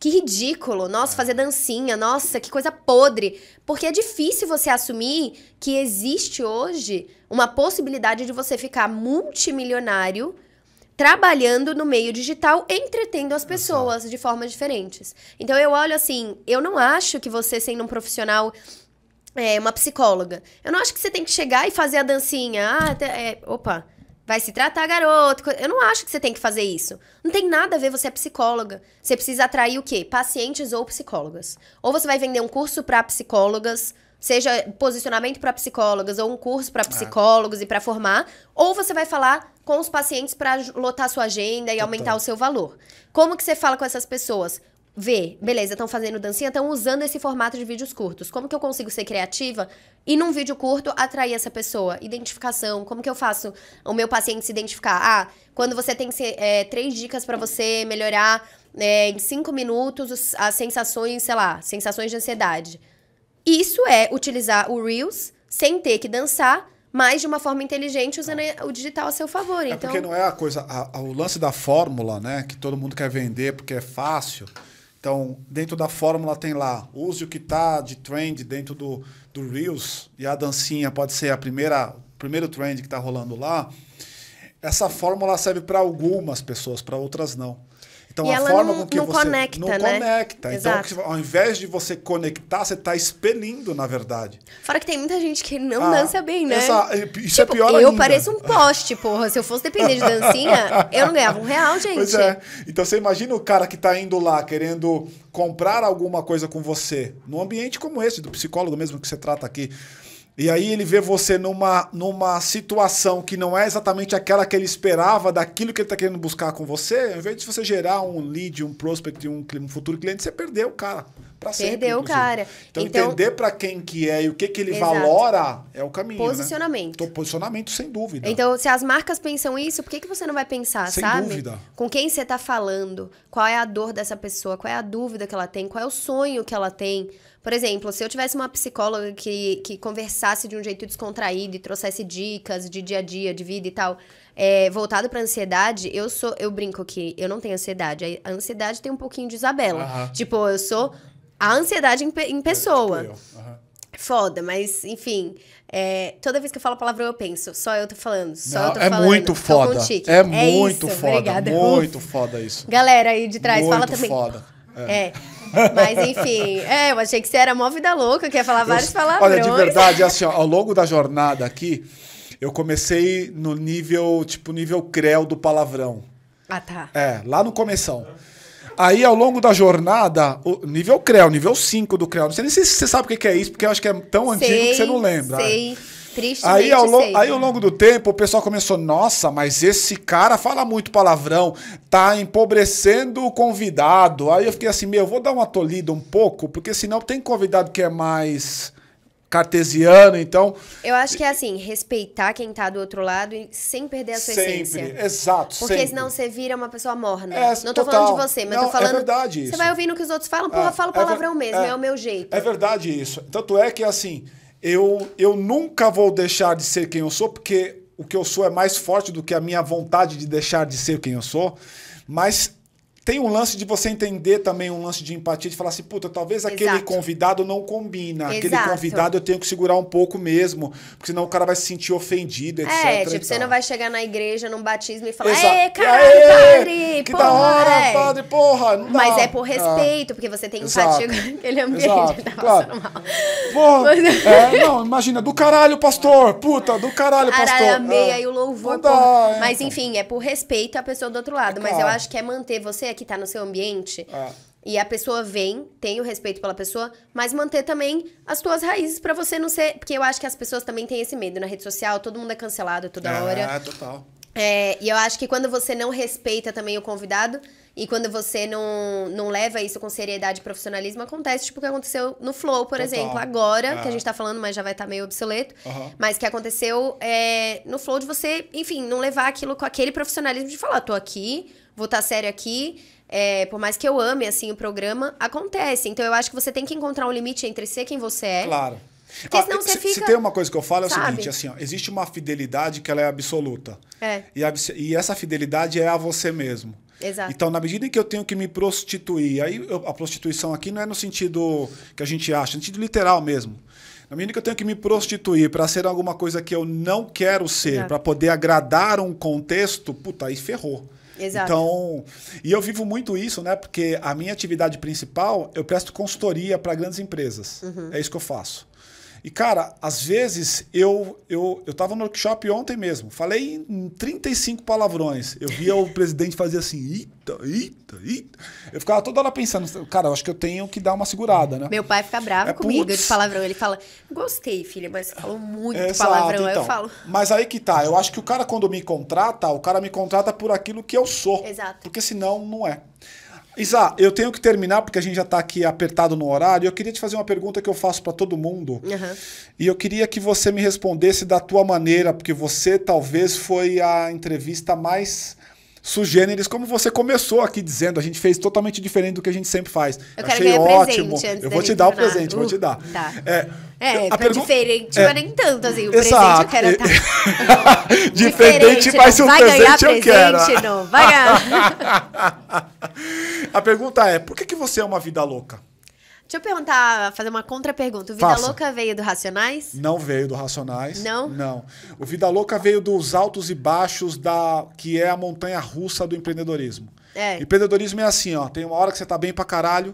que ridículo. Nossa, é. fazer dancinha. Nossa, que coisa podre. Porque é difícil você assumir que existe hoje uma possibilidade de você ficar multimilionário trabalhando no meio digital, entretendo as pessoas de formas diferentes. Então eu olho assim, eu não acho que você sendo um profissional é, uma psicóloga. Eu não acho que você tem que chegar e fazer a dancinha. Ah, é, opa vai se tratar garoto. Eu não acho que você tem que fazer isso. Não tem nada a ver, você é psicóloga. Você precisa atrair o quê? Pacientes ou psicólogas. Ou você vai vender um curso para psicólogas, seja posicionamento para psicólogas ou um curso para é. psicólogos ah. e para formar, ou você vai falar com os pacientes para lotar sua agenda e Total. aumentar o seu valor. Como que você fala com essas pessoas? ver, beleza, estão fazendo dancinha, estão usando esse formato de vídeos curtos. Como que eu consigo ser criativa e num vídeo curto atrair essa pessoa? Identificação, como que eu faço o meu paciente se identificar? Ah, quando você tem é, três dicas para você melhorar é, em cinco minutos as sensações, sei lá, sensações de ansiedade. Isso é utilizar o Reels sem ter que dançar, mas de uma forma inteligente usando ah. o digital a seu favor. É então... porque não é a coisa, a, a, o lance da fórmula, né, que todo mundo quer vender porque é fácil. Então, dentro da fórmula tem lá, use o que está de trend dentro do, do Reels, e a dancinha pode ser a primeira primeiro trend que está rolando lá. Essa fórmula serve para algumas pessoas, para outras não. Então e a forma não, com que não você conecta, não né? conecta. Então, Exato. Então, ao invés de você conectar, você está expelindo, na verdade. Fora que tem muita gente que não ah, dança bem, né? Essa, isso é tipo, é pior ainda. Eu pareço um poste, porra. Se eu fosse depender de dancinha, eu não ganhava um real, gente. Pois é. Então você imagina o cara que está indo lá querendo comprar alguma coisa com você, num ambiente como esse, do psicólogo mesmo que você trata aqui. E aí ele vê você numa, numa situação que não é exatamente aquela que ele esperava, daquilo que ele está querendo buscar com você, ao invés de você gerar um lead, um prospect, um, um futuro cliente, você perdeu o cara. Pra sempre, perdeu o cara. Então, então entender para quem que é e o que, que ele exato. valora é o caminho. Né? Posicionamento. Né? Então, posicionamento, sem dúvida. Então, se as marcas pensam isso, por que, que você não vai pensar, sem sabe? Dúvida. Com quem você está falando, qual é a dor dessa pessoa, qual é a dúvida que ela tem, qual é o sonho que ela tem. Por exemplo, se eu tivesse uma psicóloga que, que conversasse de um jeito descontraído e trouxesse dicas de dia a dia, de vida e tal, é, voltado pra ansiedade, eu sou. Eu brinco que eu não tenho ansiedade. A ansiedade tem um pouquinho de Isabela. Tipo, eu sou a ansiedade em, em pessoa. É, tipo foda, mas enfim. É, toda vez que eu falo a palavra eu penso, só eu tô falando, só não, eu tô é falando. Muito foda. É, é muito isso, foda. Obrigada. Muito foda isso. Galera aí de trás, muito fala também. Foda. É. é. Mas enfim, é, eu achei que você era mó vida louca, que ia falar várias palavrões. Olha, de verdade, assim, ó, ao longo da jornada aqui, eu comecei no nível, tipo, nível creu do palavrão. Ah, tá. É, lá no começo. Aí, ao longo da jornada, o nível CREO, nível 5 do CREO. Não sei nem se você sabe o que é isso, porque eu acho que é tão sei, antigo que você não lembra. Sei. Triste. aí, ao lo... sei, aí ao longo do tempo, o pessoal começou, nossa, mas esse cara fala muito palavrão, tá empobrecendo o convidado. Aí eu fiquei assim, meu, vou dar uma tolida um pouco, porque senão tem convidado que é mais cartesiano, então. Eu acho que é assim, respeitar quem tá do outro lado e sem perder a sua sempre, essência. Exato, Porque sempre. senão você vira uma pessoa morna. É, não tô total. falando de você, mas não, tô é falando. É verdade isso. Você vai ouvindo o que os outros falam, porra, é, falo é palavrão é, mesmo, é, é, o meu jeito. É verdade isso. Tanto é que assim, eu, eu nunca vou deixar de ser quem eu sou, porque o que eu sou é mais forte do que a minha vontade de deixar de ser quem eu sou, mas tem um lance de você entender também um lance de empatia, de falar assim, puta, talvez aquele Exato. convidado não combina. Exato. Aquele convidado eu tenho que segurar um pouco mesmo, porque senão o cara vai se sentir ofendido, é, etc. É, tipo, você não vai chegar na igreja, num batismo e falar, é, caralho, padre, que porra, da hora, é. padre, porra. Não Mas é por ah. respeito, ah. porque você tem empatia com aquele ambiente. Exato, claro. normal. Porra, é, não, imagina, do caralho, pastor, puta, do caralho, pastor. Caralho, amei, é. aí o louvor, dá, é, Mas então. enfim, é por respeito a pessoa do outro lado. É, mas claro. eu acho que é manter você que tá no seu ambiente. É. E a pessoa vem, tem o respeito pela pessoa, mas manter também as tuas raízes para você não ser. Porque eu acho que as pessoas também têm esse medo na rede social, todo mundo é cancelado toda ah, hora. É, total. É, e eu acho que quando você não respeita também o convidado e quando você não, não leva isso com seriedade e profissionalismo, acontece tipo o que aconteceu no Flow, por total. exemplo, agora, que a é. gente tá falando, mas já vai estar tá meio obsoleto, uhum. mas que aconteceu é, no Flow de você, enfim, não levar aquilo com aquele profissionalismo de falar, tô aqui, vou estar tá sério aqui. É, por mais que eu ame, assim, o programa, acontece. Então, eu acho que você tem que encontrar um limite entre ser quem você é. Claro. Porque ah, senão ah, você se, fica... Se tem uma coisa que eu falo, é o sabe? seguinte, assim, ó, existe uma fidelidade que ela é absoluta. É. E, a, e essa fidelidade é a você mesmo. Exato. Então, na medida em que eu tenho que me prostituir, aí eu, a prostituição aqui não é no sentido que a gente acha, é no sentido literal mesmo. Na medida que eu tenho que me prostituir para ser alguma coisa que eu não quero ser, para poder agradar um contexto, puta, aí ferrou. Exato. Então, e eu vivo muito isso, né? Porque a minha atividade principal, eu presto consultoria para grandes empresas. Uhum. É isso que eu faço. E, cara, às vezes eu, eu, eu tava no workshop ontem mesmo, falei em 35 palavrões. Eu via o presidente fazer assim, eita, eita, eita. Eu ficava toda hora pensando, cara, eu acho que eu tenho que dar uma segurada, né? Meu pai fica bravo é, comigo putz... de palavrão. Ele fala, gostei, filha, mas falou muito é, palavrão. então. eu falo. Mas aí que tá, eu acho que o cara, quando me contrata, o cara me contrata por aquilo que eu sou. Exato. Porque senão não é. Isa, eu tenho que terminar porque a gente já está aqui apertado no horário. Eu queria te fazer uma pergunta que eu faço para todo mundo. Uhum. E eu queria que você me respondesse da tua maneira, porque você talvez foi a entrevista mais sugêneres, como você começou aqui dizendo, a gente fez totalmente diferente do que a gente sempre faz. Eu quero Achei ótimo. eu vou te dar o presente, uh, vou te dar. Tá. É, é, a tá pergunta... diferente, é. mas nem tanto assim. O exato. presente eu quero tá. diferente, mas o presente, eu quero. Não vai ganhar. a pergunta é: por que, que você é uma vida louca? Deixa eu perguntar, fazer uma contra-pergunta. O Vida Faça. Louca veio do Racionais? Não veio do Racionais. Não? Não. O Vida Louca veio dos altos e baixos da que é a montanha russa do empreendedorismo. É. Empreendedorismo é assim, ó. Tem uma hora que você tá bem pra caralho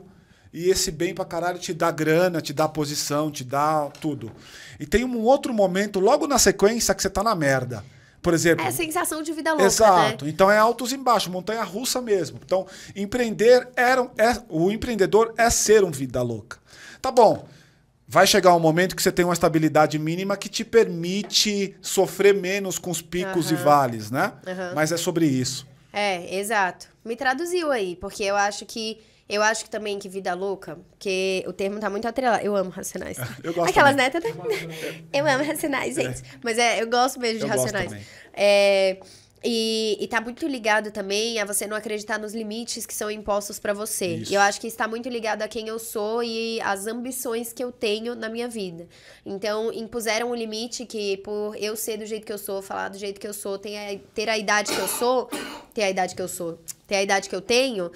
e esse bem pra caralho te dá grana, te dá posição, te dá tudo. E tem um outro momento logo na sequência que você tá na merda por exemplo. É a sensação de vida louca. Né? Exato. Né? Então é altos e baixos, montanha russa mesmo. Então, empreender era é, o empreendedor é ser um vida louca. Tá bom. Vai chegar um momento que você tem uma estabilidade mínima que te permite sofrer menos com os picos uhum. e vales, né? Uhum. Mas é sobre isso. É, exato. Me traduziu aí, porque eu acho que eu acho que também que vida louca, porque o termo tá muito atrelado. Eu amo racionais. Eu gosto. Aquelas netas, né? Eu amo racionais, é. gente. É. Mas é, eu gosto mesmo de eu racionais. É, e, e tá muito ligado também a você não acreditar nos limites que são impostos para você. Isso. E eu acho que está muito ligado a quem eu sou e às ambições que eu tenho na minha vida. Então, impuseram um limite que, por eu ser do jeito que eu sou, falar do jeito que eu sou, ter a idade que eu sou, ter a idade que eu sou, ter a idade que eu tenho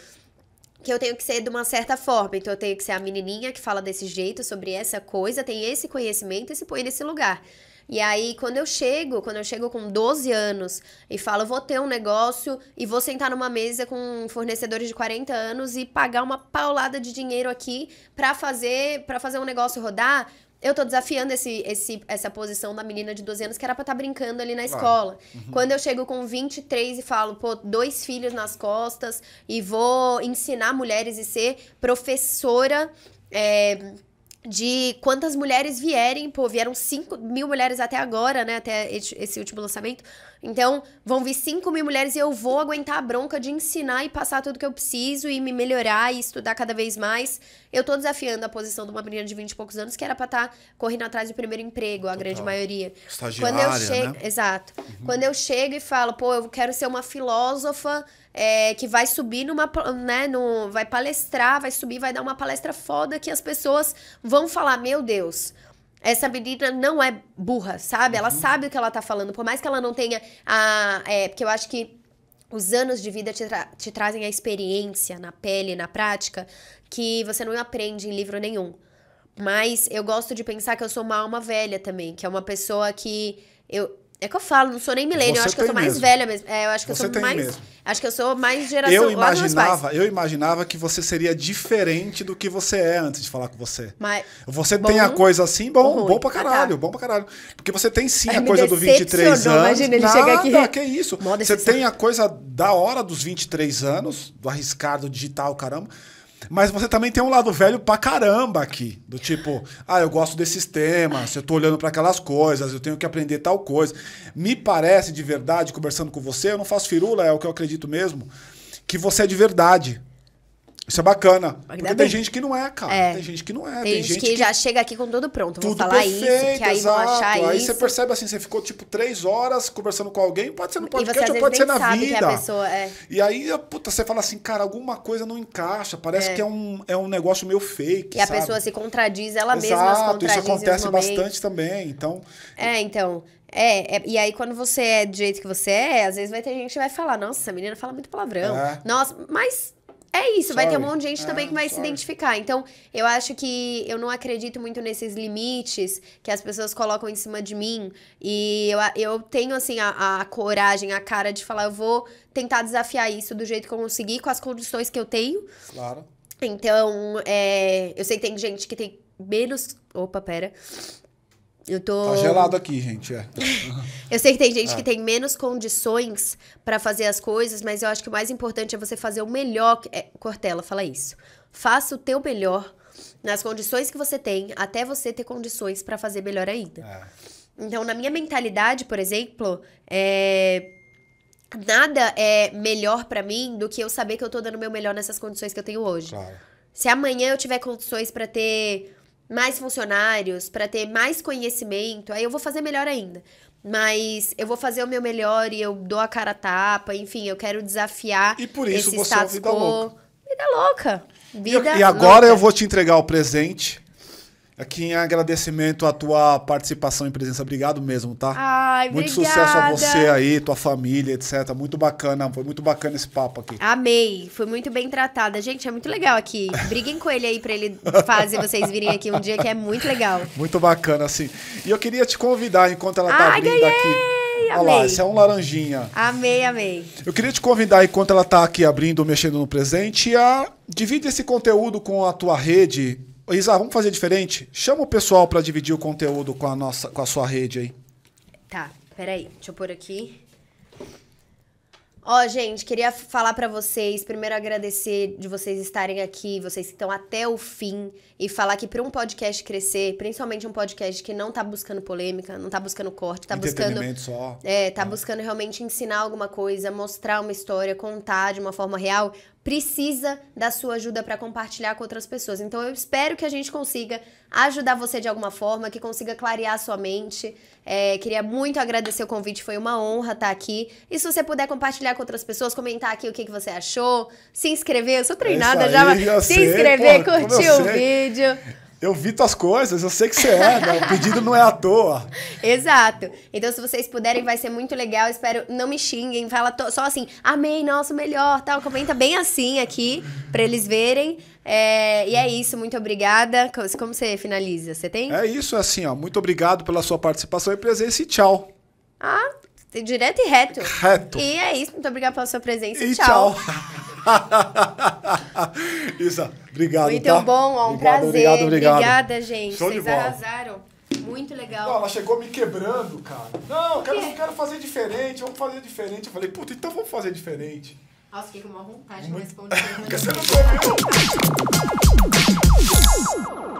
que eu tenho que ser de uma certa forma. Então, eu tenho que ser a menininha que fala desse jeito sobre essa coisa, tem esse conhecimento e se põe nesse lugar. E aí, quando eu chego, quando eu chego com 12 anos e falo, vou ter um negócio e vou sentar numa mesa com fornecedores de 40 anos e pagar uma paulada de dinheiro aqui para fazer, pra fazer um negócio rodar, eu tô desafiando esse, esse, essa posição da menina de 12 anos que era pra estar tá brincando ali na claro. escola. Uhum. Quando eu chego com 23 e falo, pô, dois filhos nas costas e vou ensinar mulheres e ser professora. É, de quantas mulheres vierem, pô, vieram 5 mil mulheres até agora, né? Até esse último lançamento. Então, vão vir 5 mil mulheres e eu vou aguentar a bronca de ensinar e passar tudo que eu preciso e me melhorar e estudar cada vez mais. Eu tô desafiando a posição de uma menina de 20 e poucos anos que era pra estar tá correndo atrás do primeiro emprego, a grande maioria. Estagiária, Quando eu chego, né? exato. Uhum. Quando eu chego e falo, pô, eu quero ser uma filósofa é, que vai subir numa, né, no, vai palestrar, vai subir, vai dar uma palestra foda que as pessoas vão falar, meu Deus, essa menina não é burra, sabe? Ela uhum. sabe o que ela tá falando, por mais que ela não tenha a, é, porque eu acho que os anos de vida te, tra te trazem a experiência na pele, na prática, que você não aprende em livro nenhum. Mas eu gosto de pensar que eu sou uma alma velha também, que é uma pessoa que eu, é que eu falo, não sou nem milênio, eu acho que eu sou mais mesmo. velha mesmo. É, eu acho que você eu sou mais. Mesmo. Acho que eu sou mais geração. Eu imaginava, eu imaginava que você seria diferente do que você é antes de falar com você. Mas, você bom, tem a coisa assim, bom, bom pra caralho, tá. bom pra caralho. Porque você tem sim a coisa do 23 anos. Imagina, ele nada, chega aqui. Que isso? você tem a coisa da hora dos 23 anos, do arriscado digital, caramba. Mas você também tem um lado velho pra caramba aqui. Do tipo, ah, eu gosto desses temas, eu tô olhando para aquelas coisas, eu tenho que aprender tal coisa. Me parece de verdade, conversando com você, eu não faço firula, é o que eu acredito mesmo, que você é de verdade. Isso é bacana. porque bem. tem gente que não é, cara. É. Tem gente que não é. Tem, tem gente que, que, já chega aqui com tudo pronto. Tudo feito falar perfeito, isso, que aí exato. vão achar aí isso. Aí você percebe assim, você ficou tipo três horas conversando com alguém, pode ser no podcast ou pode ser na é vida. Pessoa, é. E aí, puta, você fala assim, cara, alguma coisa não encaixa. Parece é. que é um, é um negócio meio fake. E sabe? a pessoa se contradiz, ela exato, mesma Exato, Isso acontece bastante também. Então. É, então. É, é, e aí quando você é do jeito que você é, às vezes vai ter gente que vai falar, nossa, essa menina fala muito palavrão. É. Nossa, mas é isso, Sorry. vai ter um monte de gente ah, também que ah, vai sorry. se identificar. Então, eu acho que eu não acredito muito nesses limites que as pessoas colocam em cima de mim. E eu, eu tenho, assim, a, a coragem, a cara de falar, eu vou tentar desafiar isso do jeito que eu conseguir, com as condições que eu tenho. Claro. Então, é, eu sei que tem gente que tem menos. Opa, pera eu tô. Tá gelado aqui, gente. É. eu sei que tem gente é. que ah. tem menos condições para fazer as coisas, mas eu acho que o mais importante é você fazer o melhor. É, Cortella fala isso. Faça o teu melhor nas condições que você tem, até você ter condições para fazer melhor ainda. É. Então, na minha mentalidade, por exemplo, é nada é melhor para mim do que eu saber que eu tô dando o meu melhor nessas condições que eu tenho hoje. Claro. Se amanhã eu tiver condições para ter mais funcionários, para ter mais conhecimento, aí eu vou fazer melhor ainda. Mas eu vou fazer o meu melhor e eu dou a cara a tapa, enfim, eu quero desafiar. E por isso esse você é uma vida louca. Vida louca. Vida e, eu, e agora louca. eu vou te entregar o presente Aqui em agradecimento à tua participação e presença. Obrigado mesmo, tá? Ai, muito obrigada. sucesso a você aí, tua família, etc. Muito bacana, foi muito bacana esse papo aqui. Amei, foi muito bem tratada. Gente, é muito legal aqui. Briguem com ele aí pra ele fazer vocês virem aqui um dia que é muito legal. Muito bacana, assim. E eu queria te convidar enquanto ela tá Ai, abrindo ganhei. aqui. Olha lá, esse é um laranjinha. Amei, amei. Eu queria te convidar, enquanto ela está aqui abrindo, mexendo no presente, a dividir esse conteúdo com a tua rede Isa, vamos fazer diferente? Chama o pessoal para dividir o conteúdo com a, nossa, com a sua rede aí. Tá, peraí. Deixa eu pôr aqui. Ó, oh, gente, queria falar para vocês, primeiro agradecer de vocês estarem aqui, vocês que estão até o fim e falar que para um podcast crescer, principalmente um podcast que não tá buscando polêmica, não tá buscando corte, tá buscando só. É, tá ah. buscando realmente ensinar alguma coisa, mostrar uma história, contar de uma forma real, precisa da sua ajuda para compartilhar com outras pessoas. Então eu espero que a gente consiga ajudar você de alguma forma, que consiga clarear a sua mente. É, queria muito agradecer o convite, foi uma honra estar tá aqui. E se você puder compartilhar com outras pessoas, comentar aqui o que, que você achou, se inscrever, eu sou treinada é aí, já, já, se sei, inscrever, curtir o vídeo. Eu vi tuas coisas, eu sei que você é, né? O pedido não é à toa. Exato. Então, se vocês puderem, vai ser muito legal. Espero não me xinguem. Fala só assim, amei, nosso melhor, tal. Comenta bem assim aqui, para eles verem. É, e é isso, muito obrigada. Como você finaliza? Você tem? É isso, assim, ó. Muito obrigado pela sua participação e presença e tchau. Ah, direto e reto. Reto. E é isso, muito obrigada pela sua presença e, e tchau. tchau. Obrigado, Muito tá? bom, ó, um obrigado, prazer. Obrigado, obrigado. Obrigada, gente. Show Vocês de bola. arrasaram. Muito legal. Não, ela chegou me quebrando, cara. Não, eu quero, quero fazer diferente, vamos fazer diferente. Eu falei, puta, então vamos fazer diferente. Nossa, fiquei com uma vontade de responder. Porque você não comeu.